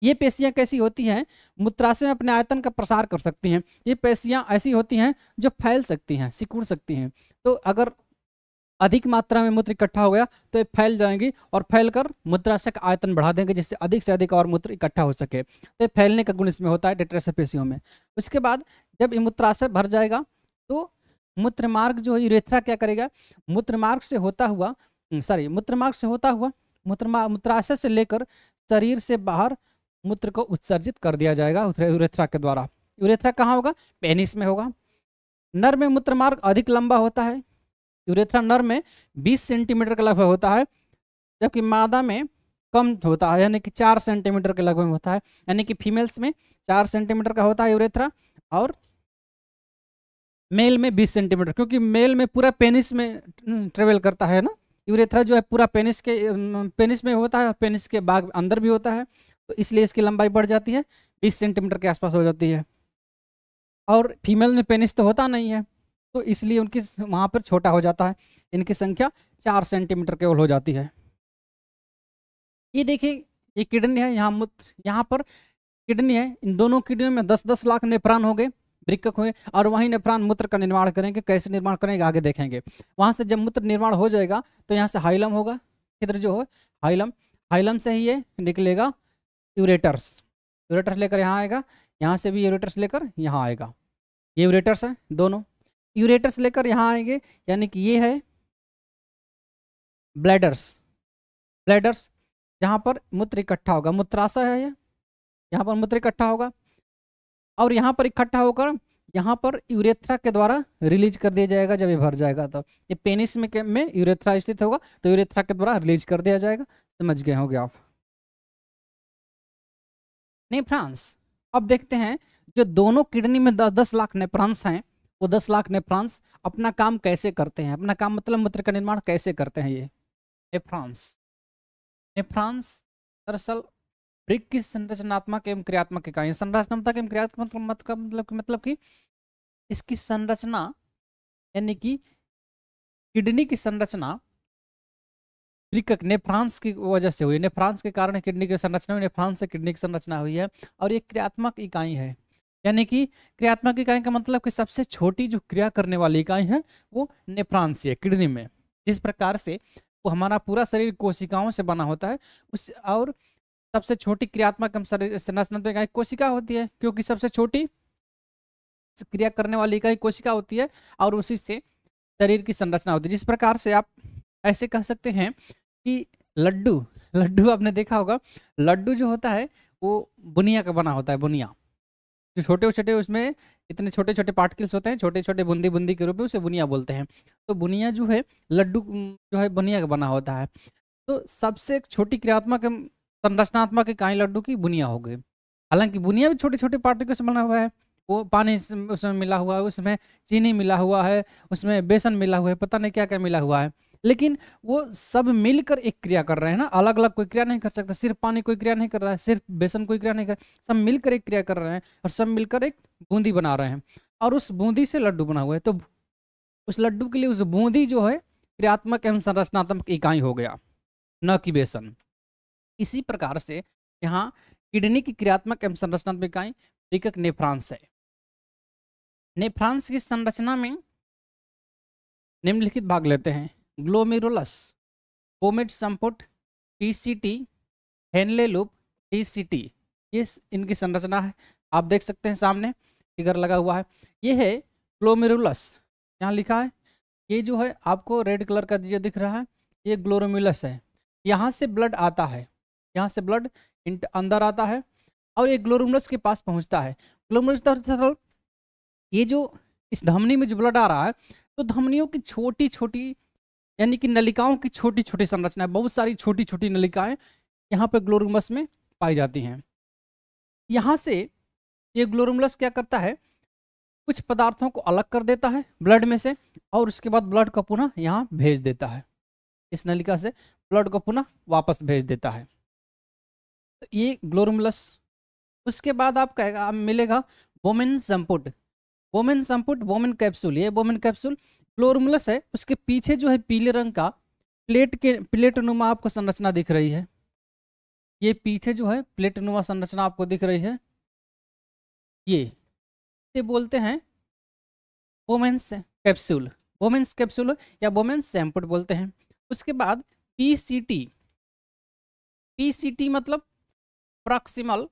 ये पेशियाँ कैसी होती हैं मूत्राशय में अपने आयतन का प्रसार कर सकती हैं ये पेशियाँ ऐसी होती हैं जो फैल सकती हैं सिकुड़ सकती हैं तो अगर अधिक मात्रा में मूत्र इकट्ठा हो गया तो ये फैल जाएंगी और फैलकर मूत्राशय का आयतन बढ़ा देंगे जिससे अधिक से अधिक और मूत्र इकट्ठा हो सके तो ये फैलने का गुण इसमें होता है पेशियों में उसके बाद जब ये मूत्राशय भर जाएगा तो मूत्र मार्ग जो है रेथरा क्या करेगा मूत्र मार्ग से होता हुआ सॉरी मूत्र मार्ग से होता हुआ मूत्र मूत्राशय से लेकर शरीर से बाहर मूत्र को उत्सर्जित कर दिया जाएगा यूरेथ्रा के द्वारा यूरेथ्रा कहाँ होगा पेनिस में होगा नर में मूत्र मार्ग अधिक लंबा होता है यूरेथ्रा नर में 20 सेंटीमीटर के लगभग होता है जबकि मादा में कम होता है यानी कि चार सेंटीमीटर के लगभग होता है यानी कि फीमेल्स में चार सेंटीमीटर का होता है यूरेथ्रा और मेल में बीस सेंटीमीटर क्योंकि मेल में पूरा पेनिस में ट्रेवल हम्म, करता है ना यूरेथ्रा जो है पूरा पेनिस के पेनिस में होता है और पेनिस के बाग अंदर भी होता है तो इसलिए इसकी लंबाई बढ़ जाती है बीस सेंटीमीटर के आसपास हो जाती है और फीमेल में पेनिस तो होता नहीं है तो इसलिए उनकी वहाँ पर छोटा हो जाता है इनकी संख्या चार सेंटीमीटर केवल हो जाती है ये देखिए ये किडनी है यहाँ मूत्र यहाँ पर किडनी है इन दोनों किडनियों में दस दस लाख नेफ्रान हो गए वृक्क हुए और वहीं नेफ्रान मूत्र का निर्माण करेंगे कैसे निर्माण करेंगे आगे देखेंगे वहाँ से जब मूत्र निर्माण हो जाएगा तो यहाँ से हाइलम होगा इधर जो हो हाइलम हाइलम से ही ये निकलेगा यूरेटर्स यूरेटर्स लेकर यहाँ आएगा यहाँ से भी यूरेटर्स लेकर यहाँ आएगा ये यूरेटर्स है दोनों यूरेटर्स लेकर यहाँ आएंगे यानी कि ये है ब्लैडर्स ब्लैडर्स जहाँ पर मूत्र इकट्ठा होगा मूत्राशय है यह यहाँ पर मूत्र इकट्ठा होगा और यहाँ पर इकट्ठा होकर यहाँ पर यूरेथ्रा के द्वारा रिलीज कर दिया जाएगा जब ये भर जाएगा तो ये पेनिस में में यूरेथ्रा स्थित होगा तो यूरेथ्रा के द्वारा रिलीज कर दिया जाएगा समझ गए होंगे आप नेफ्रांस अब देखते हैं जो दोनों किडनी में दस दस लाख नेफ्रांस हैं वो दस लाख नेफ्रांस अपना काम कैसे करते हैं अपना काम मतलब मूत्र का निर्माण कैसे करते हैं ये नेफ्रांस नेफ्रांस दरअसल ब्रिक की संरचनात्मक एवं क्रियात्मक इकाई संरचनात्मक एवं क्रियात्मक मतलब मतलब मतलब, मतलब कि इसकी संरचना यानी कि किडनी की संरचना प्रिकक नेफ्रांस की वजह से हुई नेफ्रांस के कारण किडनी की संरचना हुई नेफ्रांस से किडनी की संरचना हुई है और ये क्रियात्मक इकाई है यानी कि क्रियात्मक इकाई का मतलब कि सबसे छोटी जो क्रिया करने वाली इकाई है वो नेफ्रांस है किडनी में जिस प्रकार से वो हमारा पूरा शरीर कोशिकाओं से बना होता है उस और सबसे छोटी क्रियात्मक संरचनात्मक इकाई कोशिका होती है क्योंकि सबसे छोटी क्रिया करने वाली इकाई कोशिका होती है और उसी से शरीर की संरचना होती है जिस प्रकार से आप ऐसे कह सकते हैं कि लड्डू लड्डू आपने देखा होगा लड्डू जो होता है वो बुनिया का बना होता है बुनिया जो छोटे छोटे उसमें इतने छोटे छोटे पार्टिकल्स होते हैं छोटे छोटे बूंदी बूंदी के रूप में उसे बुनिया बोलते हैं तो बुनिया जो है लड्डू जो है बुनिया का बना होता है तो सबसे छोटी क्रियात्मक संरचनात्मक इकाई लड्डू की बुनिया हो गई हालांकि बुनिया भी छोटे छोटे पार्टिकल से बना हुआ है वो पानी उसमें मिला हुआ है उसमें चीनी मिला हुआ है उसमें बेसन मिला हुआ है पता नहीं क्या क्या मिला हुआ है लेकिन वो सब मिलकर एक क्रिया कर रहे हैं ना अलग अलग कोई क्रिया नहीं कर सकता सिर्फ पानी कोई क्रिया नहीं कर रहा है सिर्फ बेसन कोई क्रिया नहीं कर सब मिलकर एक क्रिया कर रहे हैं और सब मिलकर एक बूंदी बना रहे हैं और उस बूंदी से लड्डू बना हुआ है तो उस लड्डू के लिए उस बूंदी जो है क्रियात्मक एवं संरचनात्मक इकाई हो गया न कि बेसन इसी प्रकार से यहाँ किडनी की क्रियात्मक एवं संरचनात्मक इकाई लेखक नेफ्रांस है नेफ्रांस की संरचना में निम्नलिखित भाग लेते हैं ग्लोमेरुलस पोमिट संपुट टी हेनले लूप टी ये इनकी संरचना है आप देख सकते हैं सामने फिगर लगा हुआ है ये है ग्लोमेरुलस यहाँ लिखा है ये जो है आपको रेड कलर का जो दिख रहा है ये ग्लोरोम्यूलस है यहाँ से ब्लड आता है यहाँ से ब्लड अंदर आता है और ये ग्लोरोम्यूलस के पास पहुँचता है ग्लोमेरुलस ये जो इस धमनी में जो ब्लड आ रहा है तो धमनियों की छोटी छोटी यानी कि नलिकाओं की छोटी छोटी संरचनाएं बहुत सारी छोटी छोटी नलिकाएं यहाँ पर ग्लोरुमस में पाई जाती हैं यहाँ से ये ग्लोरुमलस क्या करता है कुछ पदार्थों को अलग कर देता है ब्लड में से और उसके बाद ब्लड को पुनः यहाँ भेज देता है इस नलिका से ब्लड को पुनः वापस भेज देता है तो ये ग्लोरुमलस उसके बाद आप कहेगा मिलेगा वोमेन संपुट वोमेन संपुट वोमेन कैप्सूल ये वोमेन कैप्सूल फ्लोरमुलस है उसके पीछे जो है पीले रंग का प्लेट के प्लेट नुमा आपको संरचना दिख रही है ये पीछे जो है प्लेट नुमा संरचना आपको दिख रही है ये ये बोलते हैं वोमेंस कैप्सूल वोमेंस कैप्सूल या वोमेंस सैम्पुट बोलते हैं उसके बाद पीसीटी पीसीटी मतलब प्रॉक्सिमल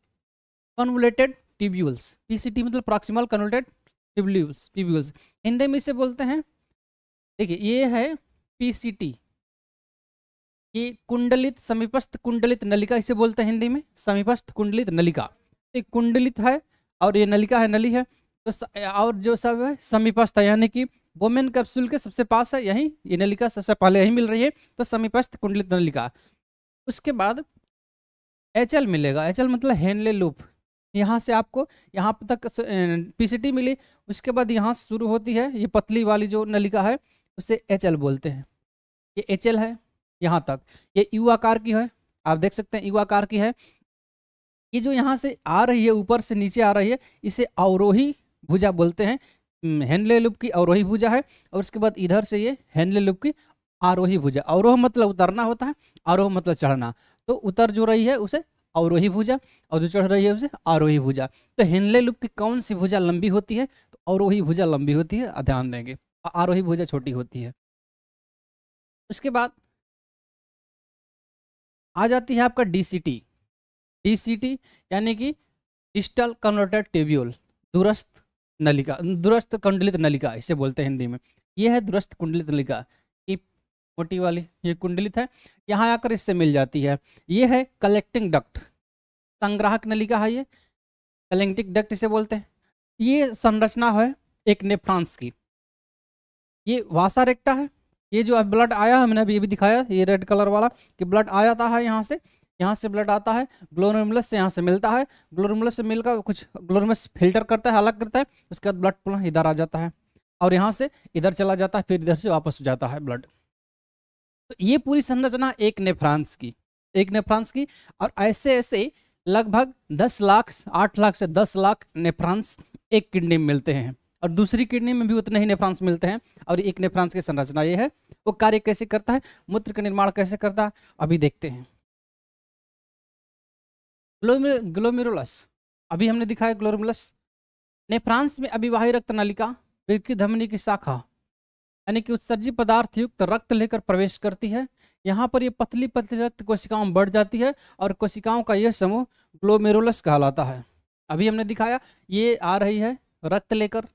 कन्वलेटेड ट्यूब्यूल्स पीसीटी मतलब proximal convoluted tubules tubules Hindi में इसे बोलते हैं देखिए ये है पीसीटी ये कुंडलित समीपस्थ कुंडलित नलिका इसे बोलते हैं हिंदी में समीपस्थ कुंडलित नलिका ये कुंडलित है और ये नलिका है नली है तो स, और जो सब है समीपस्थ है यानी कि वोमेन कैप्सूल के सबसे पास है यही ये नलिका सबसे पहले यही मिल रही है तो समीपस्थ कुंडलित नलिका उसके बाद एच मिलेगा एच मतलब हेनले लूप यहाँ से आपको यहाँ तक पीसीटी मिली उसके बाद यहाँ से शुरू होती है ये पतली वाली जो नलिका है उसे एच बोलते हैं ये एच है यहाँ तक ये यू आकार की है आप देख सकते हैं यू आकार की है ये जो यहाँ से आ रही है ऊपर से नीचे आ रही है इसे अवरोही भुजा बोलते हैं हेनले लुप की अवरोही भुजा है और उसके बाद इधर से ये हेनले लुप की आरोही भुजा अवरोह मतलब उतरना होता है आरोह मतलब चढ़ना तो उतर जो रही है उसे अवरोही भुजा और जो चढ़ रही है उसे आरोही भुजा तो हेनले लुप की कौन सी भुजा लंबी होती है तो अवरोही भुजा लंबी होती है ध्यान देंगे आरोही भुजा छोटी होती है उसके बाद आ जाती है आपका डीसीटी डीसीटी यानी कि डिस्टल कन्वर्टर टेब्यूल दूरस्थ नलिका दूरस्थ कुंडलित नलिका इसे बोलते हैं हिंदी में ये है दूरस्थ कुंडलित नलिका ये मोटी वाली ये कुंडलित है यहाँ आकर इससे मिल जाती है ये है कलेक्टिंग डक्ट संग्राहक नलिका है ये कलेक्टिंग डक्ट इसे बोलते हैं ये संरचना है एक नेफ्रांस की ये वासा रेक्टा है ये जो ब्लड आया है मैंने अभी ये भी दिखाया ये रेड कलर वाला कि ब्लड आ जाता है यहाँ से यहाँ से ब्लड आता है ग्लोरमुलस से यहाँ से मिलता है ग्लोरमुलस से मिलकर कुछ ग्लोरमस फिल्टर करता है अलग करता है उसके बाद ब्लड पुनः इधर आ जाता है और यहाँ से इधर चला जाता है फिर इधर से वापस जाता है ब्लड तो ये पूरी संरचना एक नेफ्रांस की एक नेफ्रांस की और ऐसे ऐसे लगभग दस लाख आठ लाख से दस लाख नेफ्रांस एक किडनी में मिलते हैं और दूसरी किडनी में भी उतने ही नेफ्रांस मिलते हैं और एक नेफ्रांस की संरचना ये है वो कार्य कैसे करता है मूत्र का निर्माण कैसे करता है अभी देखते हैं ग्लोमेरुलस अभी हमने दिखाया ग्लोमेरुलस नेफ्रांस में अभिवाही रक्त नलिका वृक्की धमनी की शाखा यानी कि उत्सर्जी पदार्थ युक्त रक्त लेकर प्रवेश करती है यहाँ पर ये पतली पतली रक्त कोशिकाओं बढ़ जाती है और कोशिकाओं का यह समूह ग्लोमेरुलस कहलाता है अभी हमने दिखाया ये आ रही है रक्त लेकर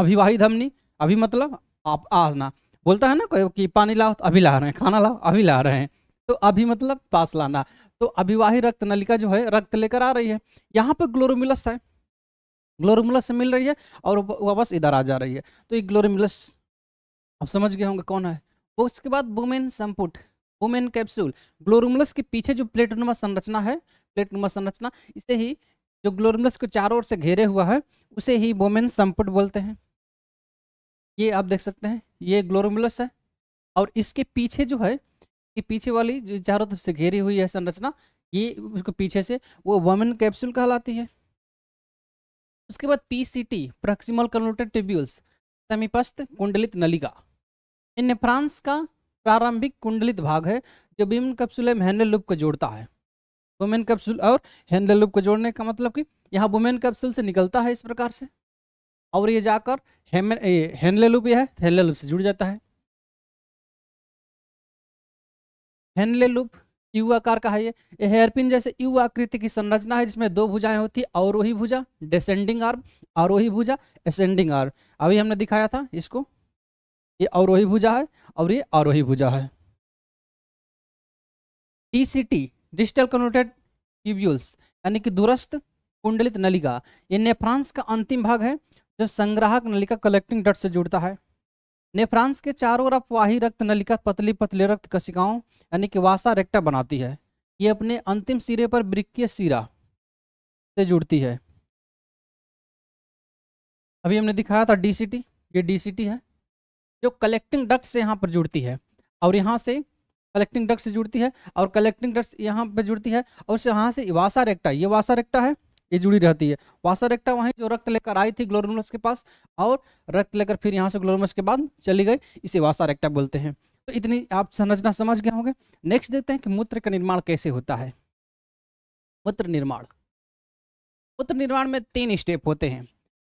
अभिवाही धमनी अभी मतलब आप आना बोलता है ना कोई कि पानी लाओ तो अभी ला रहे हैं खाना लाओ अभी ला रहे हैं तो अभी मतलब पास लाना तो अभिवाही रक्त नलिका जो है रक्त लेकर आ रही है यहाँ पर ग्लोरोमिलस है ग्लोरोमिलस से मिल रही है और वापस इधर आ जा रही है तो ये ग्लोरोमिलस आप समझ गए होंगे कौन है वो उसके बाद वुमेन संपुट वुमेन कैप्सूल ग्लोरोमिलस के पीछे जो प्लेटनुमा संरचना है प्लेटनुमा संरचना इसे ही जो ग्लोरम्बस को चारों ओर से घेरे हुआ है उसे ही वोमेन संपुट बोलते हैं ये आप देख सकते हैं ये ग्लोरम्बुलस है और इसके पीछे जो है ये पीछे वाली जो चारों तरफ से घेरी हुई है संरचना ये उसको पीछे से वो वोमेन कैप्सूल कहलाती है उसके बाद P C T proximal convoluted tubules समीपस्थ कुंडलित नलिका इन फ्रांस का प्रारंभिक कुंडलित भाग है जो कैप्सूल में हैंडल लूप को जोड़ता है वुमेन कैप्सूल और हैंडल लूप को जोड़ने का मतलब कि यहाँ वुमेन कैप्सूल से निकलता है इस प्रकार से और ये जाकर हैंडले लूप यह है तो लूप से जुड़ जाता है हैंडले लूप यू आकार का है ये हेयरपिन जैसे यू आकृति की संरचना है जिसमें दो भुजाएं होती है अवरोही भुजा डिसेंडिंग आर्म आरोही भुजा एसेंडिंग आर्म अभी हमने दिखाया था इसको ये अवरोही भुजा है और ये आरोही भुजा है D C T distal convoluted tubules यानी कि दूरस्थ कुंडलित नलिका ये नेफ्रांस का अंतिम भाग है जो संग्राहक नलिका कलेक्टिंग डट से जुड़ता है नेफ्रांस के चारों ओर अपवाही रक्त नलिका पतली पतले रक्त कशिकाओं यानी कि वासा रेक्टा बनाती है ये अपने अंतिम सिरे पर वृक्कीय सिरा से जुड़ती है अभी हमने दिखाया था डीसीटी ये डीसीटी है जो कलेक्टिंग डक्ट से यहाँ पर जुड़ती है और यहाँ से कलेक्टिंग डक्ट से जुड़ती है और कलेक्टिंग डक्ट यहाँ पे जुड़ती है और यहाँ से वासा रेक्टा ये वासा रेक्टा है ये जुड़ी रहती है वासा रेक्टा वहीं जो रक्त लेकर आई थी ग्लोरमस के पास और रक्त लेकर फिर यहाँ से ग्लोरमस के बाद चली गई इसे वासा रेक्टा बोलते हैं तो इतनी आप संरचना समझ गए होंगे नेक्स्ट देखते हैं कि मूत्र का निर्माण कैसे होता है मूत्र निर्माण मूत्र निर्माण में तीन स्टेप होते हैं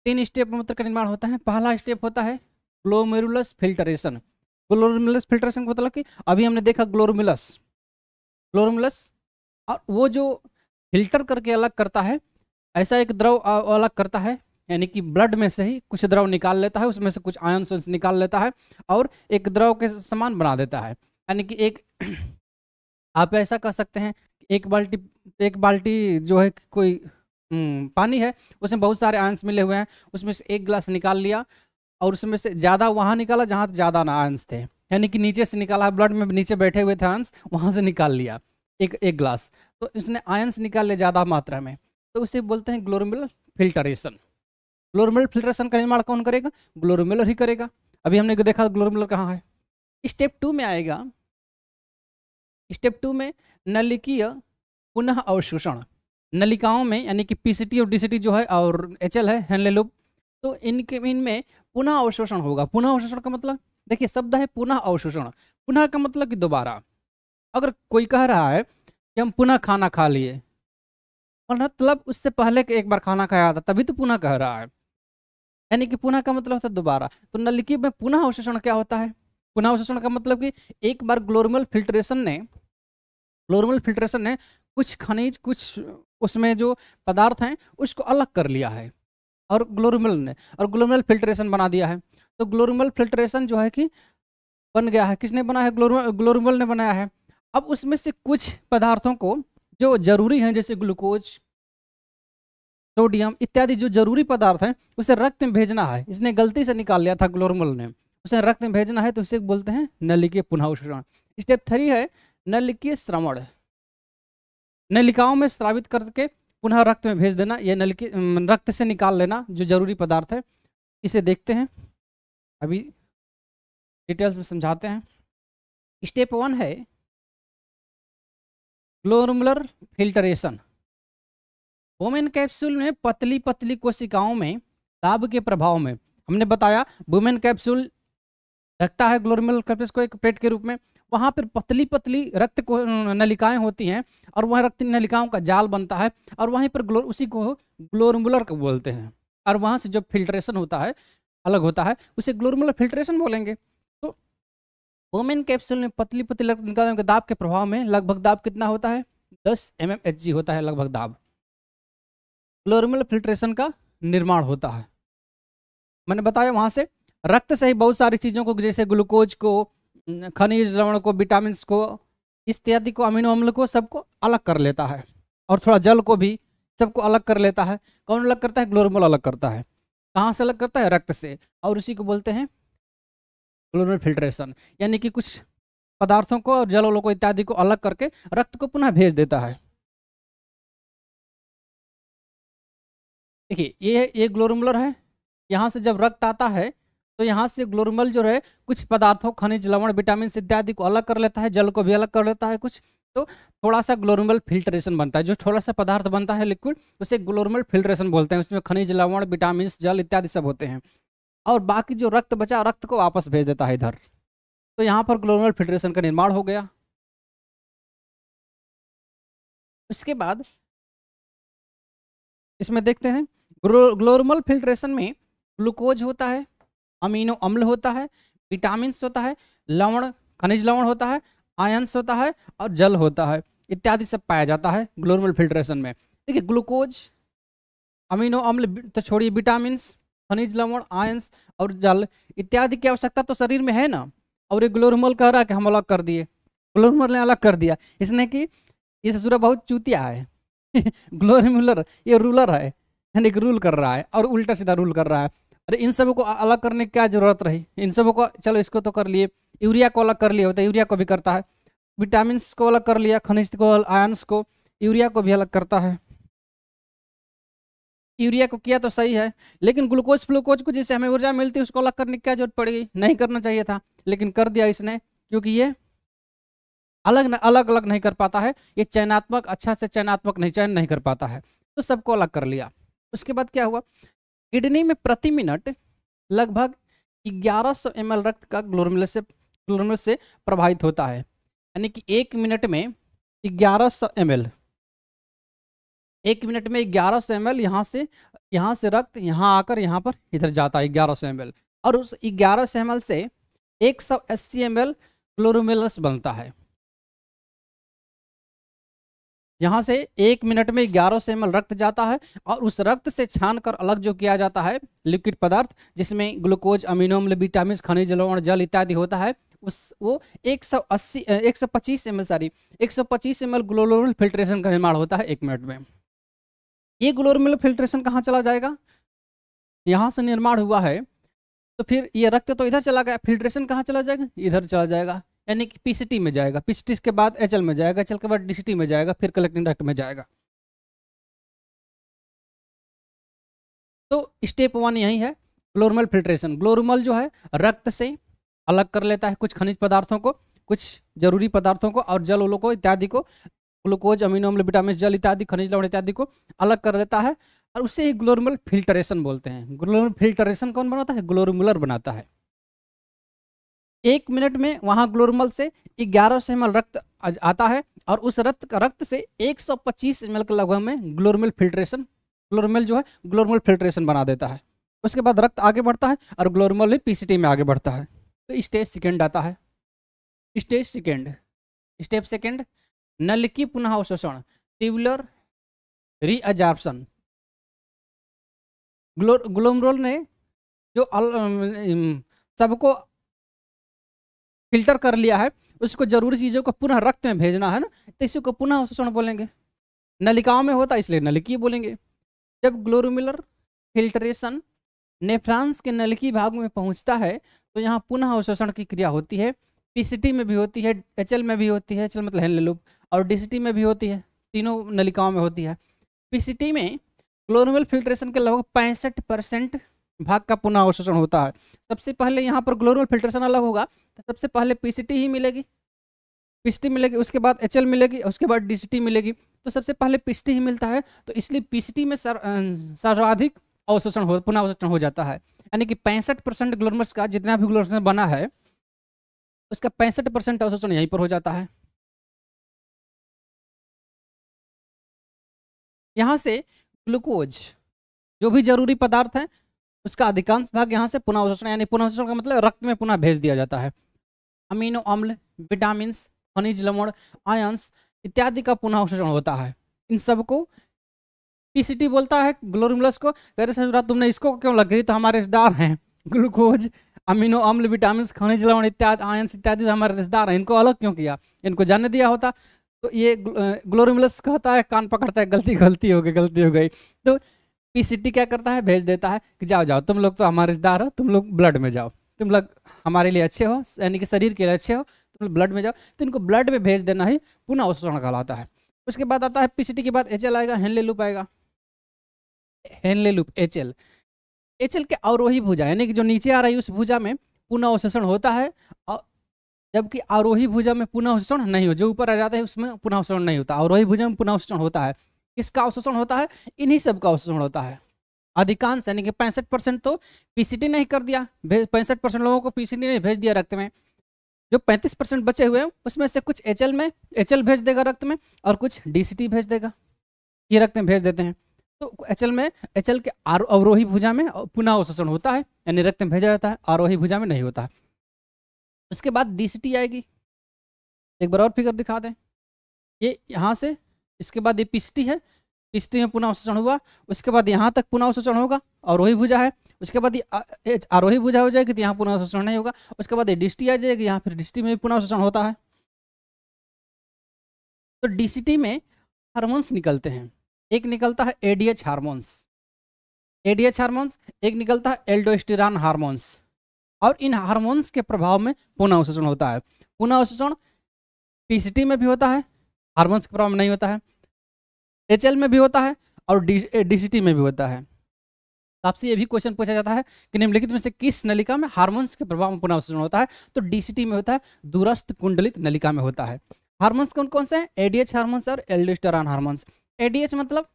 तीन स्टेप मूत्र का निर्माण होता है पहला स्टेप होता है ग्लोमेरुलस फिल्टरेशन ग्लोरोमिलस फिल्ट्रेशन का मतलब कि अभी हमने देखा ग्लोरोमिलस ग्लोरोमिलस और वो जो फिल्टर करके अलग करता है ऐसा एक द्रव अलग करता है यानी कि ब्लड में से ही कुछ द्रव निकाल लेता है उसमें से कुछ आयन से निकाल लेता है और एक द्रव के समान बना देता है यानी कि एक आप ऐसा कह सकते हैं एक बाल्टी एक बाल्टी जो है कोई हम्म, पानी है उसमें बहुत सारे आयंस मिले हुए हैं उसमें से एक गिलास निकाल लिया और उसमें से ज़्यादा वहां निकाला जहां ज़्यादा ना अंश थे यानी कि नीचे से निकाला ब्लड में नीचे बैठे हुए थे अंश वहां से निकाल लिया एक एक ग्लास तो उसने आयंस निकाल लिया ज़्यादा मात्रा में तो उसे बोलते हैं ग्लोरमिल फिल्टरेशन ग्लोरमिल फिल्टरेशन का निर्माण कौन करेगा ग्लोरमिलर ही करेगा अभी हमने देखा ग्लोरमिलर कहाँ है स्टेप टू में आएगा स्टेप टू में नलिकीय पुनः अवशोषण नलिकाओं में यानी कि पीसीटी और डीसीटी जो है और एचएल है हेनलेलोब तो इनके इनमें पुनः अवशोषण होगा पुनः अवशोषण का मतलब देखिए शब्द है पुनः अवशोषण पुनः का मतलब कि दोबारा अगर कोई कह रहा है कि हम पुनः खाना खा लिए मतलब उससे पहले के एक बार खाना खाया था तभी तो पुनः कह रहा है यानी कि पुनः का मतलब होता है दोबारा तो नलिकी में पुनः अवशोषण क्या होता है पुनः अवशोषण का मतलब कि एक बार ग्लोरमल फिल्ट्रेशन ने ग्लोरमल फिल्ट्रेशन ने कुछ खनिज कुछ उसमें जो पदार्थ हैं उसको अलग कर लिया है और ग्लोरुमल ने और ग्लोरुमल फिल्ट्रेशन बना दिया है तो ग्लोरुमल फिल्ट्रेशन जो है कि बन गया है किसने बना है ग्लोरुमल ने बनाया है अब उसमें से कुछ पदार्थों को जो जरूरी हैं जैसे ग्लूकोज सोडियम इत्यादि जो जरूरी पदार्थ हैं उसे रक्त में भेजना है इसने गलती से निकाल लिया था ग्लोरमल ने उसे रक्त में भेजना है तो उसे बोलते हैं नलिकीय पुनः श्रवण स्टेप थ्री है नलिकीय श्रवण नलिकाओं में स्रावित करके पुनः रक्त में भेज देना यह नलकी रक्त से निकाल लेना जो जरूरी पदार्थ है इसे देखते हैं अभी डिटेल्स में समझाते हैं स्टेप वन है ग्लोरमुलर फिल्टरेशन वोमेन कैप्सूल में पतली पतली कोशिकाओं में दाब के प्रभाव में हमने बताया वुमेन कैप्सूल रखता है ग्लोरमेल क्रेपिस को एक पेट के रूप में वहाँ पर पतली पतली रक्त को नलिकाएँ होती हैं और वह रक्त नलिकाओं का जाल बनता है और वहीं पर ग्लोर उसी को ग्लोरमुलर बोलते हैं और वहाँ से जो फिल्ट्रेशन होता है अलग होता है उसे ग्लोरमुलर फिल्ट्रेशन बोलेंगे तो वोमेन कैप्सूल में पतली पतली रक्त निकालने के दाब के प्रभाव में लगभग दाब कितना होता है दस एम होता है लगभग दाब ग्लोरमुलर फिल्ट्रेशन का निर्माण होता है मैंने बताया वहाँ से रक्त से ही बहुत सारी चीज़ों को जैसे ग्लूकोज को खनिज लवण को विटामिन को इत्यादि को अमीनो अम्ल को सबको अलग कर लेता है और थोड़ा जल को भी सबको अलग कर लेता है कौन अलग करता है ग्लोरमोल अलग करता है कहाँ से अलग करता है रक्त से और उसी को बोलते हैं ग्लोरमोल फिल्ट्रेशन यानी कि कुछ पदार्थों को और वलों को इत्यादि को अलग करके रक्त को पुनः भेज देता है देखिए ये ये ग्लोरमुलर है यहाँ से जब रक्त आता है तो यहाँ से ग्लोरमल जो है कुछ पदार्थों खनिज लवण विटामिन इत्यादि को अलग कर लेता है जल को भी अलग कर लेता है कुछ तो थोड़ा सा ग्लोरमल फिल्ट्रेशन बनता है जो थोड़ा सा पदार्थ बनता है लिक्विड उसे ग्लोरमल फिल्ट्रेशन बोलते हैं उसमें खनिज लवण विटामिन जल इत्यादि सब होते हैं और बाकी जो रक्त बचा रक्त को वापस भेज देता है इधर तो यहाँ पर ग्लोरमल फिल्ट्रेशन का निर्माण हो गया इसके बाद इसमें देखते हैं ग्लोरमल फिल्ट्रेशन में ग्लूकोज होता है अमीनो अम्ल होता है विटामिन होता है लवण खनिज लवण होता है आयंस होता है और जल होता है इत्यादि सब पाया जाता है ग्लोबल फिल्ट्रेशन में देखिए ग्लूकोज अमीनो अम्ल तो छोड़िए विटामिन खनिज लवण आयंस और जल इत्यादि की आवश्यकता तो शरीर में है ना और ये ग्लोरमल कह रहा है कि हम अलग कर दिए ग्लोरमल ने अलग कर दिया इसने कि ये ससुरा बहुत चूतिया है ग्लोरमुलर ये रूलर है यानी कि रूल कर रहा है और उल्टा सीधा रूल कर रहा है अरे इन सब को अलग करने की क्या जरूरत रही इन सब को चलो इसको तो कर लिए यूरिया को अलग कर लिए होता है यूरिया को भी करता है विटामिन को अलग कर लिया खनिज को आयंस को यूरिया को भी अलग करता है यूरिया को किया तो सही है लेकिन ग्लूकोज फ्लूकोज को जिससे हमें ऊर्जा मिलती है उसको अलग करने की क्या जरूरत पड़ेगी नहीं करना चाहिए था लेकिन कर दिया इसने क्योंकि ये अलग न, अलग अलग नहीं कर पाता है ये चयनात्मक अच्छा से चयनात्मक नहीं चयन नहीं कर पाता है तो सबको अलग कर लिया उसके बाद क्या हुआ किडनी में प्रति मिनट लगभग 1100 ml रक्त का ग्लोरमिल से ग्लोरमिल से प्रभावित होता है यानी कि एक मिनट में 1100 एल एक मिनट में 1100 एल यहाँ से यहाँ से रक्त यहाँ आकर यहाँ पर इधर जाता है 1100 एल और उस 1100 एल से 180 एल ग्लोरोमेलस बनता है यहाँ से एक मिनट में ग्यारह से एम रक्त जाता है और उस रक्त से छान कर अलग जो किया जाता है लिक्विड पदार्थ जिसमें ग्लूकोज अमीनोम्ल विटामिन खनिज लवण जल इत्यादि होता है उस वो 180 125 M sorry 125 M L glomerular filtration का निर्माण होता है एक मिनट में ये ग्लोरोमिल फिल्ट्रेशन कहाँ चला जाएगा यहाँ से निर्माण हुआ है तो फिर ये रक्त तो इधर चला गया फिल्ट्रेशन कहाँ चला जाएगा इधर चला जाएगा यानी कि पीसीटी में जाएगा पी के बाद एच में जाएगा एच के बाद डी में जाएगा फिर कलेक्टिंग डक्ट में जाएगा तो स्टेप वन यही है ग्लोरमल फिल्ट्रेशन ग्लोरमल जो है रक्त से अलग कर लेता है कुछ खनिज पदार्थों को कुछ जरूरी पदार्थों को और जल उलो को इत्यादि को ग्लूकोज अमीनो अम्ल विटामिन जल इत्यादि खनिज लवण इत्यादि को अलग कर लेता है और उसे ही ग्लोरमल फिल्ट्रेशन बोलते हैं ग्लोरमल फिल्ट्रेशन कौन बनाता है ग्लोरमुलर बनाता है एक मिनट में वहाँ ग्लोरमल से ग्यारह सौ एम रक्त आता है और उस रक्त रक्त से 125 एम के लगभग में ग्लोरमल फिल्ट्रेशन ग्लोरमल जो है ग्लोरमल फिल्ट्रेशन बना देता है उसके बाद रक्त आगे बढ़ता है और ग्लोरमल पीसीटी में आगे बढ़ता है तो स्टेज सेकेंड आता है स्टेज सेकेंड स्टेप सेकेंड नल की पुनः अवशोषण ट्यूबुलर रीअजॉर्प्शन ग्लोर ग्लोमरोल ने जो सबको फिल्टर कर लिया है उसको जरूरी चीज़ों को पुनः रक्त में भेजना है ना तो इसी को पुनः शोषण बोलेंगे नलिकाओं में होता है इसलिए नलकी बोलेंगे जब ग्लोरोमिलर फिल्ट्रेशन नेफ्रांस के नलिकी भाग में पहुंचता है तो यहाँ पुनः अवशोषण की क्रिया होती है पीसीटी में भी होती है एच में भी होती है चल मतलब हेल और डीसीटी में भी होती है तीनों नलिकाओं में होती है पीसीटी में क्लोरोमिल फिल्ट्रेशन के लगभग पैंसठ परसेंट भाग का पुनः अवशोषण होता है सबसे पहले यहाँ पर ग्लोरल फिल्ट्रेशन अलग होगा तो सबसे पहले पीसीटी ही मिलेगी पीसीटी मिलेगी उसके बाद एच मिलेगी उसके बाद डीसीटी मिलेगी तो सबसे पहले पीसीटी ही मिलता है तो इसलिए पीसीटी में सर्वाधिक अवशोषण हो पुनः अवशोषण हो जाता है यानी कि पैंसठ परसेंट का जितना भी ग्लोरमर्स बना है उसका पैंसठ परसेंट अवशोषण यहीं पर हो जाता है यहाँ से ग्लूकोज जो भी जरूरी पदार्थ है उसका अधिकांश भाग यहाँ से पुनः अवशोषण यानी पुनः अवशोषण का मतलब रक्त में पुनः भेज दिया जाता है अमीनो अम्ल विटामिन खनिज लवण आयंस इत्यादि का पुनः अवशोषण होता है इन सबको पीसीटी बोलता है ग्लोरिमुलस को कह रहे तुमने इसको क्यों लग रही तो हमारे रिश्तेदार हैं ग्लूकोज अमीनो अम्ल विटामिन खनिज लवण इत्यादि आयंस इत्यादि हमारे रिश्तेदार हैं इनको अलग क्यों किया इनको जाने दिया होता तो ये ग्लोरिमुलस कहता है कान पकड़ता है गलती गलती हो गई गलती हो गई तो पीसीटी क्या करता है भेज देता है कि जाओ जाओ तुम लोग तो हमारे रिश्तेदार हो तुम लोग ब्लड में जाओ तुम लोग हमारे लिए अच्छे हो यानी कि शरीर के लिए अच्छे हो तुम लोग ब्लड में जाओ तो इनको ब्लड में भेज देना ही पुनः अवशोषण कहलाता है उसके बाद आता है पीसीटी के बाद एच आएगा हेनले लूप आएगा Henle loop H L H L के अवरोही भुजा यानी कि जो नीचे आ रही है उस भुजा में पुनः अवशोषण होता है और जबकि आरोही भुजा में पुनः अवशोषण नहीं हो जो ऊपर आ जाता है उसमें पुनः अवशोषण नहीं होता आरोही भुजा में पुनः अवशोषण होता है किसका अवशोषण होता है इन्हीं सब का अवशोषण होता है अधिकांश यानी कि पैंसठ परसेंट तो पीसीटी नहीं कर दिया पैंसठ परसेंट लोगों को पीसीटी नहीं भेज दिया रक्त में जो पैंतीस परसेंट बचे हुए हैं उसमें से कुछ एच में एच भेज देगा रक्त में और कुछ डी भेज देगा ये रक्त में भेज देते हैं तो एच में एच के अवरोही भुजा में पुनः अवशोषण होता है यानी रक्त में भेजा जाता है आरोही भुजा में नहीं होता है उसके बाद डी आएगी एक बार और फिगर दिखा दें ये यहाँ से इसके बाद ये पिस्टी है पिस्टी में पुनः अवशोषण हुआ उसके बाद यहाँ तक पुनः अवशोषण होगा अवरोही भुजा है उसके बाद ये आरोही भुजा हो जाएगी तो यहाँ पुनः अवशोषण नहीं होगा उसके बाद ये डिस्टी आ जाएगी यहाँ फिर डिस्टी में भी पुनः अवशोषण होता है तो डीसीटी में हार्मोन्स निकलते हैं एक निकलता है एडीएच हार्मोन्स एडीएच हार्मोन्स एक निकलता है एल्डोस्टिरान हार्मोन्स और इन हार्मोन्स के प्रभाव में पुनः अवशोषण होता है पुनः अवशोषण पीसीटी में भी होता है हार्मोन्स के प्रभाव में नहीं होता है एच में भी होता है और डी में भी होता है तो आपसे ये भी क्वेश्चन पूछा जाता है कि निम्नलिखित में से किस नलिका में हार्मोन्स के प्रभाव में पुनर्वसन होता है तो डीसीटी में होता है दूरस्थ कुंडलित नलिका में होता है हार्मोन्स कौन कौन से हैं एडीएच हार्मोन्स और एल्डिस्टरान हार्मोन्स एडीएच मतलब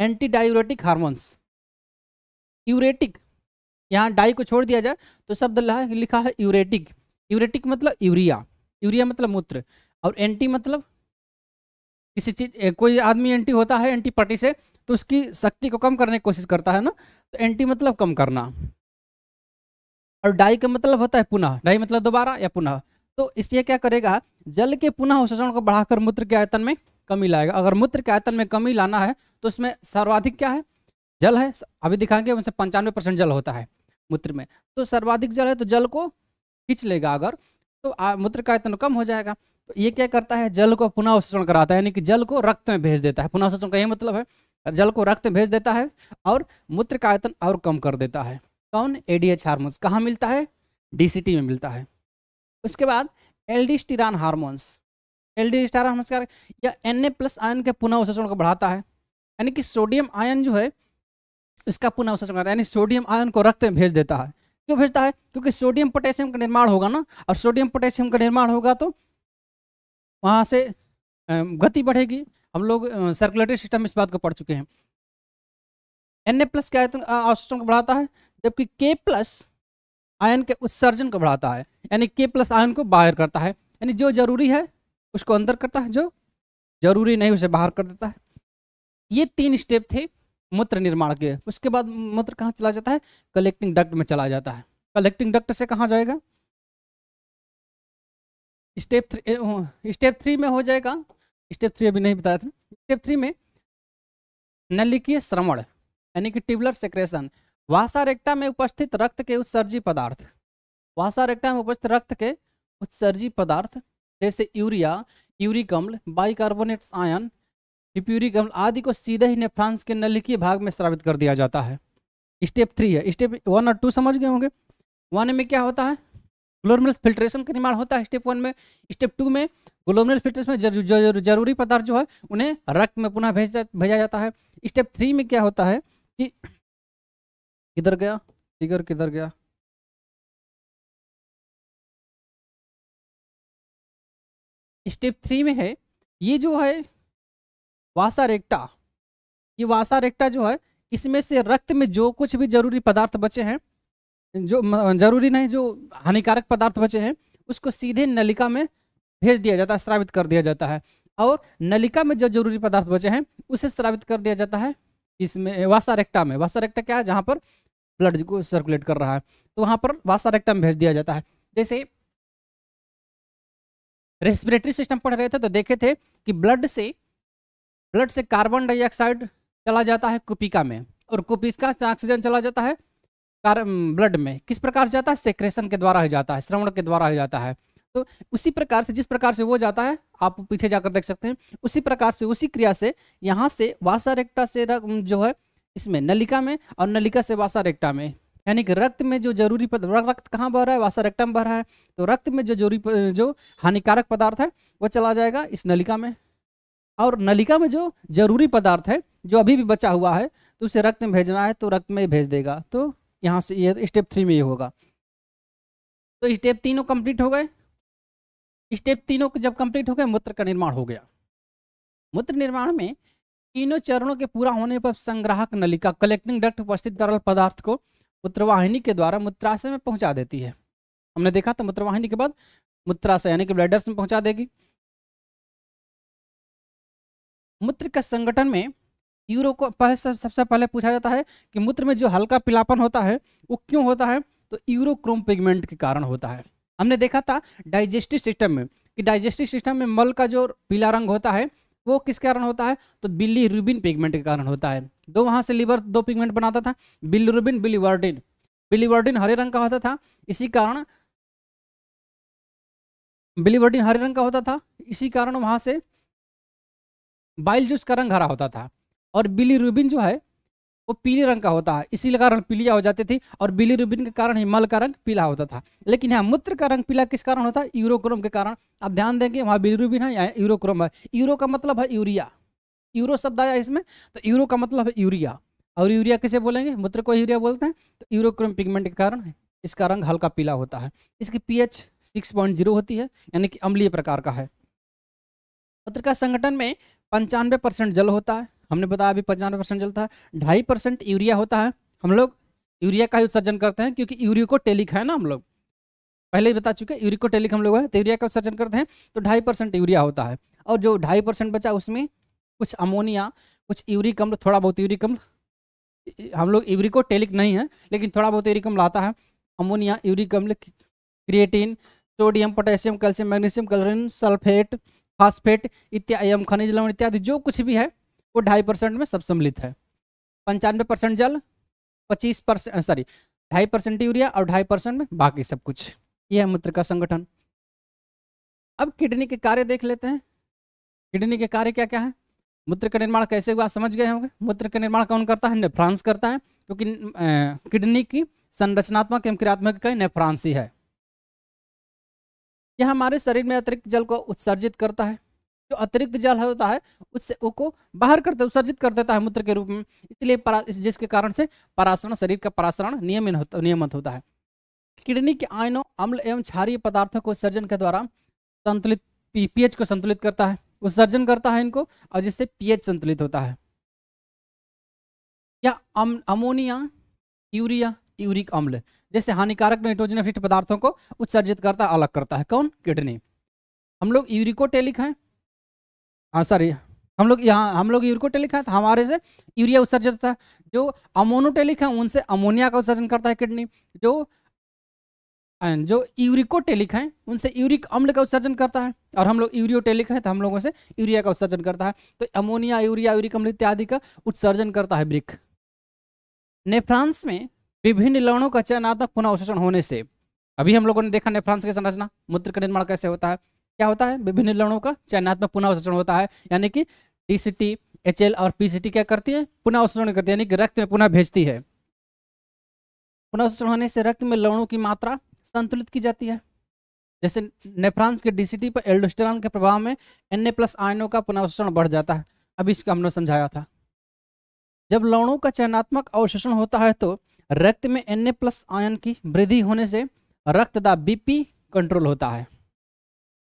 एंटी डायूरेटिक हार्मोन्स यूरेटिक यहाँ डाई को छोड़ दिया जाए तो शब्द लिखा है यूरेटिक यूरेटिक मतलब यूरिया यूरिया मतलब मूत्र और एंटी मतलब किसी चीज कोई आदमी एंटी होता है एंटी पार्टी से तो उसकी शक्ति को कम करने की कोशिश करता है ना तो एंटी मतलब कम करना और डाई का मतलब होता है पुनः डाई मतलब दोबारा या पुनः तो इसलिए क्या करेगा जल के पुनः शोषण को बढ़ाकर मूत्र के आयतन में कमी लाएगा अगर मूत्र के आयतन में कमी लाना है तो इसमें सर्वाधिक क्या है जल है अभी दिखाएंगे उनसे पंचानवे परसेंट जल होता है मूत्र में तो सर्वाधिक जल है तो जल को खींच लेगा अगर तो मूत्र का आयतन कम हो जाएगा ये क्या करता है जल को पुनः अवशोषण कराता है यानी कि जल को रक्त में भेज देता है पुनः अवशोषण का यही मतलब है जल को रक्त में भेज देता है और मूत्र का आयतन और कम कर देता है कौन एडीएच हार्मोन्स कहाँ मिलता है डीसीटी में मिलता है उसके बाद एल्डिस्टिरान हार्मोन्स एल्डिस्टार हार्मोन्स का या एन प्लस आयन के पुनः अवशोषण को बढ़ाता है यानी कि सोडियम आयन जो है उसका पुनः अवशोषण करता है यानी सोडियम आयन को रक्त में भेज देता है क्यों भेजता है क्योंकि सोडियम पोटेशियम का निर्माण होगा ना और सोडियम पोटेशियम का निर्माण होगा तो वहाँ से गति बढ़ेगी हम लोग सर्कुलेटरी सिस्टम इस बात को पढ़ चुके हैं एन ए प्लस क्या अवशोषण को बढ़ाता है जबकि के प्लस आयन के उत्सर्जन को बढ़ाता है यानी के प्लस आयन को बाहर करता है यानी जो जरूरी है उसको अंदर करता है जो जरूरी नहीं उसे बाहर कर देता है ये तीन स्टेप थे मूत्र निर्माण के उसके बाद मूत्र कहाँ चला जाता है कलेक्टिंग डक्ट में चला जाता है कलेक्टिंग डक्ट से कहाँ जाएगा स्टेप थ्री स्टेप थ्री में हो जाएगा स्टेप थ्री अभी नहीं बताया था स्टेप थ्री में नलिकीय श्रवण यानी कि ट्यूबलर सेक्रेशन वासा रेक्टा में उपस्थित रक्त के उत्सर्जी पदार्थ वासा रेक्टा में उपस्थित रक्त के उत्सर्जी पदार्थ जैसे यूरिया यूरिक अम्ल बाइकार्बोनेट्स आयन हिप्यूरिक अम्ल आदि को सीधे ही नेफ्रांस के नलिकीय भाग में स्रावित कर दिया जाता है स्टेप थ्री है स्टेप वन और टू समझ गए होंगे वन में क्या होता है ग्लोमरल फिल्ट्रेशन का निर्माण होता है स्टेप वन में स्टेप टू में ग्लोमरल फिल्ट्रेशन में जरूरी जर, जर, पदार्थ जो है उन्हें रक्त में पुनः भेज भेजा जाता है स्टेप थ्री में क्या होता है कि किधर गया फिगर किधर गया स्टेप थ्री में है ये जो है वासा रेक्टा ये वासा रेक्टा जो है इसमें से रक्त में जो कुछ भी जरूरी पदार्थ बचे हैं जो जरूरी नहीं जो हानिकारक पदार्थ बचे हैं उसको सीधे नलिका में भेज दिया जाता है स्रावित कर दिया जाता है और नलिका में जो जरूरी पदार्थ बचे हैं उसे स्रावित कर दिया जाता है इसमें वासारेक्टा में वासारेक्टा क्या है जहाँ पर ब्लड को सर्कुलेट कर रहा है तो वहाँ पर वासारेक्टा में भेज दिया जाता है जैसे रेस्पिरेटरी सिस्टम पढ़ रहे थे तो देखे थे कि ब्लड से ब्लड से कार्बन डाइऑक्साइड चला जाता है कुपिका में और कुपिका से ऑक्सीजन चला जाता है ब्लड में किस प्रकार से जाता है सेक्रेशन के द्वारा हो जाता है श्रवण के द्वारा हो जाता है तो उसी प्रकार से जिस प्रकार से वो जाता है आप पीछे जाकर देख सकते हैं उसी प्रकार से उसी क्रिया से यहाँ से वासा रेक्टा से जो है इसमें नलिका में और नलिका से वासा रेक्टा में यानी कि रक्त में जो जरूरी पद रक्त कहाँ बह रहा है वासा रेक्टा में बह रहा है तो रक्त में जो जरूरी जो हानिकारक पदार्थ है वो चला जाएगा इस नलिका में और नलिका में जो जरूरी पदार्थ है जो अभी भी बचा हुआ है तो उसे रक्त में भेजना है तो रक्त में भेज देगा तो यहाँ से ये स्टेप थ्री में ये होगा तो स्टेप तीनों कंप्लीट हो गए स्टेप तीनों के जब कंप्लीट हो गए मूत्र का निर्माण हो गया मूत्र निर्माण में तीनों चरणों के पूरा होने पर संग्राहक नलिका कलेक्टिंग डक्ट उपस्थित तरल पदार्थ को मूत्रवाहिनी के द्वारा मूत्राशय में पहुंचा देती है हमने देखा तो मूत्रवाहिनी के बाद मूत्राशय यानी कि ब्लैडर्स में पहुंचा देगी मूत्र के संगठन में यूरो को पहले सबसे पहले पूछा जाता है कि मूत्र में जो हल्का पिलापन होता है वो क्यों होता है तो यूरोक्रोम पिगमेंट के कारण होता है हमने देखा था डाइजेस्टिव सिस्टम में कि डाइजेस्टिव सिस्टम में मल का जो पीला रंग होता है वो किस कारण होता है तो बिल्ली रूबिन पिगमेंट के कारण होता है दो वहाँ से लिवर दो पिगमेंट बनाता था रूबिन बिलीवर्डिन बिलीवर्डिन हरे रंग का होता था इसी कारण बिलीवर्डिन हरे रंग का होता था इसी कारण वहाँ से बाइल जूस का रंग हरा होता था और बिली रूबिन जो है वो पीले रंग का होता है इसी कारण पीलिया हो जाती थी और बिली रूबिन के कारण ही मल का रंग पीला होता था लेकिन यहाँ मूत्र का रंग पीला किस कारण होता है यूरोक्रोम के कारण आप ध्यान देंगे वहाँ बिली रूबिन है या यूरोक्रोम है यूरो का मतलब है यूरिया यूरो शब्द आया इसमें तो यूरो का मतलब है यूरिया और यूरिया किसे बोलेंगे मूत्र को यूरिया बोलते हैं तो यूरोक्रोम पिगमेंट के कारण है इसका रंग हल्का पीला होता है इसकी पीएच 6.0 होती है यानी कि अम्लीय प्रकार का है मूत्र का संगठन में पंचानवे परसेंट जल होता है हमने बताया अभी पचानवे परसेंट जलता है ढाई परसेंट यूरिया होता है हम लोग यूरिया का ही उत्सर्जन करते हैं क्योंकि यूरिकोटेलिक है ना हम लोग पहले ही बता चुके हैं यूरिकोटेलिक हम लोग है तो यूरिया का उत्सर्जन करते हैं तो ढाई परसेंट यूरिया होता है और जो ढाई परसेंट बचा उसमें कुछ अमोनिया कुछ यूरिक अम्ल थोड़ा बहुत यूरिक अम्ल हम लोग यूरिकोटेलिक नहीं है लेकिन थोड़ा बहुत यूरिक अम्ल आता है अमोनिया यूरिक अम्ल creatine sodium potassium calcium magnesium chlorine sulphate phosphate इत्यादि खनिज लवण इत्यादि जो कुछ भी है वो ढाई परसेंट में सब सम्मिलित है पंचानवे परसेंट जल पच्चीस परसेंट सॉरी ढाई परसेंट यूरिया और ढाई परसेंट में बाकी सब कुछ यह है मूत्र का संगठन अब किडनी के कार्य देख लेते हैं किडनी के कार्य क्या क्या है मूत्र का निर्माण कैसे हुआ समझ गए होंगे मूत्र का निर्माण कौन करता है नेफ्रांस करता है क्योंकि किडनी की संरचनात्मक एवं क्रियात्मक इकाई नेफ्रांस ही है यह हमारे शरीर में अतिरिक्त जल को उत्सर्जित करता है जो अतिरिक्त जल होता है उससे उसको बाहर करते उत्सर्जित कर देता है मूत्र के रूप में इसलिए जिसके कारण से पराशरण शरीर का पराशरण नियमित होता नियमित होता है किडनी के आयनों अम्ल एवं क्षारीय पदार्थों को उत्सर्जन के द्वारा संतुलित पीएच को संतुलित करता है उत्सर्जन करता है इनको और जिससे पीएच संतुलित होता है या अम, अमोनिया यूरिया यूरिक अम्ल जैसे हानिकारक नाइट्रोजन पदार्थों को उत्सर्जित करता अलग करता है कौन किडनी हम लोग यूरिकोटेलिक हैं हाँ सॉरी हम लोग यहाँ हम लोग यूरिकोटेलिक है तो हमारे से यूरिया उत्सर्जित होता है जो अमोनोटेलिक है उनसे अमोनिया का उत्सर्जन करता है किडनी जो जो यूरिकोटेलिक है उनसे यूरिक अम्ल का उत्सर्जन करता है और हम लोग यूरियोटेलिक है तो हम लोगों से यूरिया का उत्सर्जन करता है तो अमोनिया यूरिया यूरिक अम्ल इत्यादि का उत्सर्जन करता है वृक्ष नेफ्रांस में विभिन्न लवणों का चयनात्मक पुनः उत्सर्जन होने से अभी हम लोगों ने देखा नेफ्रांस की संरचना मूत्र का निर्माण कैसे होता है क्या होता है विभिन्न लवणों का चयनात्मक पुनः अवशोषण होता है यानी कि डी एच और पी क्या करती है पुनः अवशोषण करती है यानी कि रक्त में पुनः भेजती है पुनः अवशोषण होने से रक्त में लवणों की मात्रा संतुलित की जाती है जैसे नेफ्रांस के डीसीटी पर एल्डोस्टेरॉन के प्रभाव में एन प्लस आयनों का पुनर्वशोषण बढ़ जाता है अभी इसका हमने समझाया था जब लवणों का चयनात्मक अवशोषण होता है तो रक्त में एन प्लस आयन की वृद्धि होने से रक्तदाब बीपी कंट्रोल होता है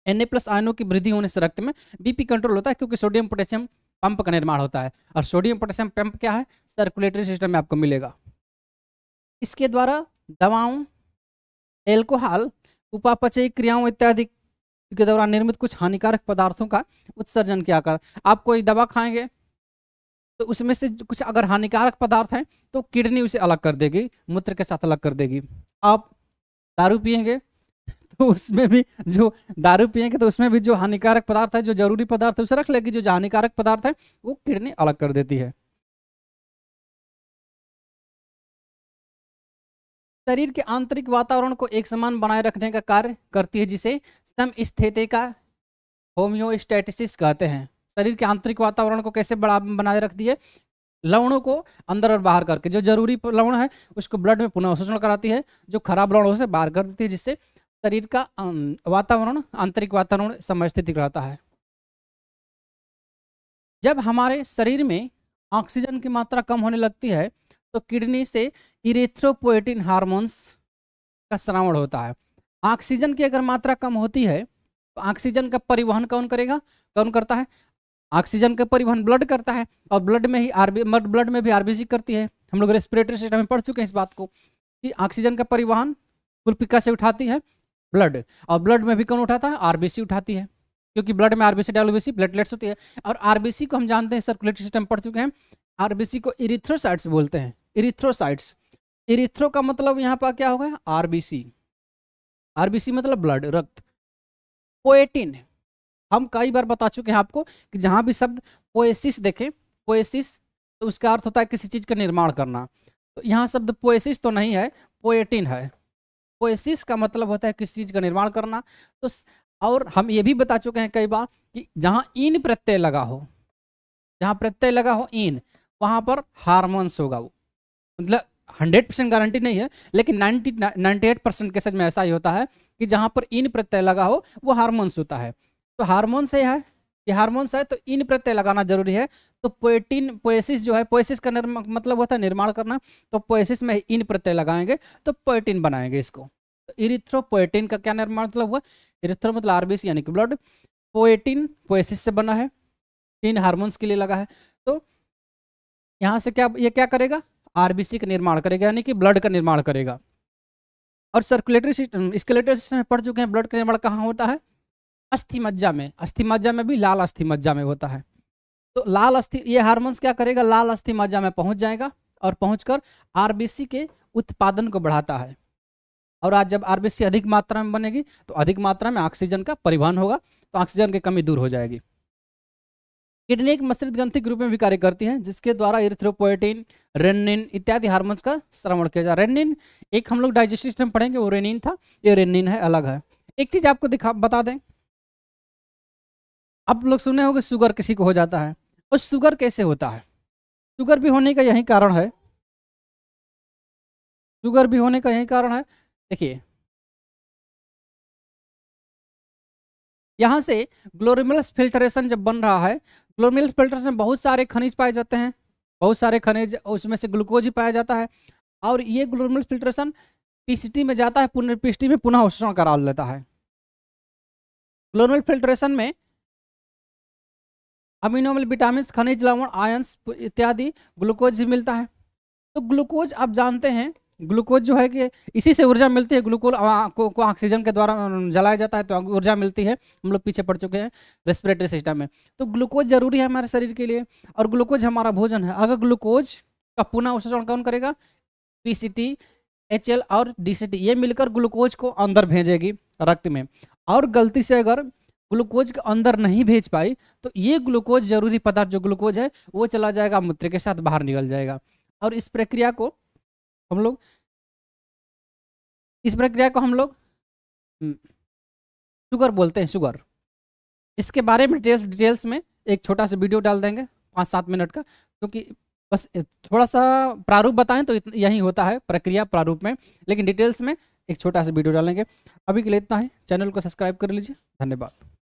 एन ए प्लस आयनों की वृद्धि होने से रक्त में बीपी कंट्रोल होता है क्योंकि सोडियम पोटेशियम पंप का निर्माण होता है और सोडियम पोटेशियम पंप क्या है सर्कुलेटरी सिस्टम में आपको मिलेगा इसके द्वारा दवाओं एल्कोहल उपापचयी क्रियाओं इत्यादि के दौरान निर्मित कुछ हानिकारक पदार्थों का उत्सर्जन किया कर आप कोई दवा खाएंगे तो उसमें से कुछ अगर हानिकारक पदार्थ हैं तो किडनी उसे अलग कर देगी मूत्र के साथ अलग कर देगी आप दारू पियेंगे तो उसमें भी जो दारू पिएंगे तो उसमें भी जो हानिकारक पदार्थ है जो जरूरी पदार्थ है उसे रख लेगी जो हानिकारक पदार्थ है वो किडनी अलग कर देती है शरीर के आंतरिक वातावरण को एक समान बनाए रखने का कार्य करती है जिसे का होम्योस्टेटिस कहते हैं शरीर के आंतरिक वातावरण को कैसे बनाए रखती है लवणों को अंदर और बाहर करके जो जरूरी लवण है उसको ब्लड में पुनः शोषण कराती है जो खराब लवण से बाहर कर देती है जिससे शरीर का वातावरण आंतरिक वातावरण समस्थित रहता है जब हमारे शरीर में ऑक्सीजन की मात्रा कम होने लगती है तो किडनी से इरेथ्रोपोएटिन हार्मोन्स का श्रावण होता है ऑक्सीजन की अगर मात्रा कम होती है तो ऑक्सीजन का परिवहन कौन करेगा कौन करता है ऑक्सीजन का परिवहन ब्लड करता है और ब्लड में ही आरबी ब्लड में भी आरबीसी करती है हम लोग रेस्पिरेटरी सिस्टम में पढ़ चुके हैं इस बात को कि ऑक्सीजन का परिवहन फुलपिका से उठाती है ब्लड और ब्लड में भी कौन उठाता है आरबीसी उठाती है क्योंकि ब्लड में आरबीसी डायलोबीसी प्लेटलेट्स होती है और आरबीसी को हम जानते हैं सर्कुलेटरी सिस्टम पढ़ चुके हैं आरबीसी को इरिथ्रोसाइट्स बोलते हैं इरिथ्रोसाइट्स इरिथ्रो का मतलब यहाँ पर क्या होगा आरबीसी आरबीसी मतलब ब्लड रक्त पोएटिन हम कई बार बता चुके हैं आपको कि जहां भी शब्द पोएसिस देखें पोएसिस तो उसका अर्थ होता है किसी चीज़ का निर्माण करना तो यहाँ शब्द पोएसिस तो नहीं है पोएटिन है पोएसिस का मतलब होता है किस चीज़ का निर्माण करना तो और हम ये भी बता चुके हैं कई बार कि जहाँ इन प्रत्यय लगा हो जहाँ प्रत्यय लगा हो इन वहाँ पर हारमोन्स होगा वो मतलब हंड्रेड परसेंट गारंटी नहीं है लेकिन 90 नाइन्टी एट परसेंट सच में ऐसा ही होता है कि जहाँ पर इन प्रत्यय लगा हो वो हारमोन्स होता है तो हारमोन्स है ये हार्मोन्स है तो इन प्रत्यय लगाना जरूरी है तो पोएटिन पोएसिस जो है पोएसिस का मतलब होता है निर्माण करना तो पोएसिस में इन प्रत्यय लगाएंगे तो पोएटिन बनाएंगे इसको तो इरिथ्रोपोएटिन का क्या निर्माण मतलब हुआ इरिथ्रो मतलब आरबीसी यानी कि ब्लड पोएटिन पोएसिस से बना है इन हार्मोन्स के लिए लगा है तो यहाँ से क्या ये क्या करेगा आरबीसी का निर्माण करेगा यानी कि ब्लड का निर्माण करेगा और सर्कुलेटरी सिस्टम स्केलेटरी सिस्टम में पढ़ चुके हैं ब्लड का निर्माण कहाँ होता है अस्थि मज्जा में अस्थि मज्जा में भी लाल अस्थि मज्जा में होता है तो लाल अस्थि ये हार्मोन्स क्या करेगा लाल अस्थि मज्जा में पहुंच जाएगा और पहुंचकर आरबीसी के उत्पादन को बढ़ाता है और आज जब आरबीसी अधिक मात्रा में बनेगी तो अधिक मात्रा में ऑक्सीजन का परिवहन होगा तो ऑक्सीजन की कमी दूर हो जाएगी किडनी एक मिश्रित ग्रंथि के रूप में भी कार्य करती है जिसके द्वारा इरिथ्रोपोएटिन रेनिन इत्यादि हार्मोन्स का श्रवण किया जाए रेनिन एक हम लोग डाइजेस्टिव सिस्टम पढ़ेंगे वो रेनिन था ये रेनिन है अलग है एक चीज़ आपको दिखा बता दें आप लोग सुने होंगे शुगर किसी को हो जाता है और शुगर कैसे होता है शुगर भी होने का यही कारण है शुगर भी होने का यही कारण है देखिए यहाँ से ग्लोरिमल्स फिल्ट्रेशन जब बन रहा है ग्लोरिमल्स फिल्ट्रेशन बहुत सारे खनिज पाए जाते हैं बहुत सारे खनिज उसमें से ग्लूकोज ही पाया जाता है और ये ग्लोरिमल्स फिल्ट्रेशन पीसीटी में जाता है पुनः पीसीटी में पुनः शोषण करा लेता है ग्लोरिमल फिल्ट्रेशन में अमीनो अम्ल विटामिन खनिज लवण आयंस इत्यादि ग्लूकोज भी मिलता है तो ग्लूकोज आप जानते हैं ग्लूकोज जो है कि इसी से ऊर्जा मिलती है ग्लूकोज को, को ऑक्सीजन के द्वारा जलाया जाता है तो ऊर्जा मिलती है हम लोग पीछे पड़ चुके हैं रेस्पिरेटरी सिस्टम में तो ग्लूकोज जरूरी है हमारे शरीर के लिए और ग्लूकोज हमारा भोजन है अगर ग्लूकोज का पुनः उत्सर्जन कौन करेगा एच एल और टी ये मिलकर ग्लूकोज को अंदर भेजेगी रक्त में और गलती से अगर ग्लूकोज के अंदर नहीं भेज पाई तो ये ग्लूकोज जरूरी पदार्थ जो ग्लूकोज है वो चला जाएगा मूत्र के साथ बाहर निकल जाएगा और इस प्रक्रिया को हम लोग इस प्रक्रिया को हम लोग हम्म, शुगर बोलते हैं शुगर इसके बारे में डिटेल्स डिटेल्स में एक छोटा सा वीडियो डाल देंगे पाँच सात मिनट का क्योंकि तो बस थोड़ा सा प्रारूप बताएं तो यही होता है प्रक्रिया प्रारूप में लेकिन डिटेल्स में एक छोटा सा वीडियो डालेंगे अभी के लिए इतना है चैनल को सब्सक्राइब कर लीजिए धन्यवाद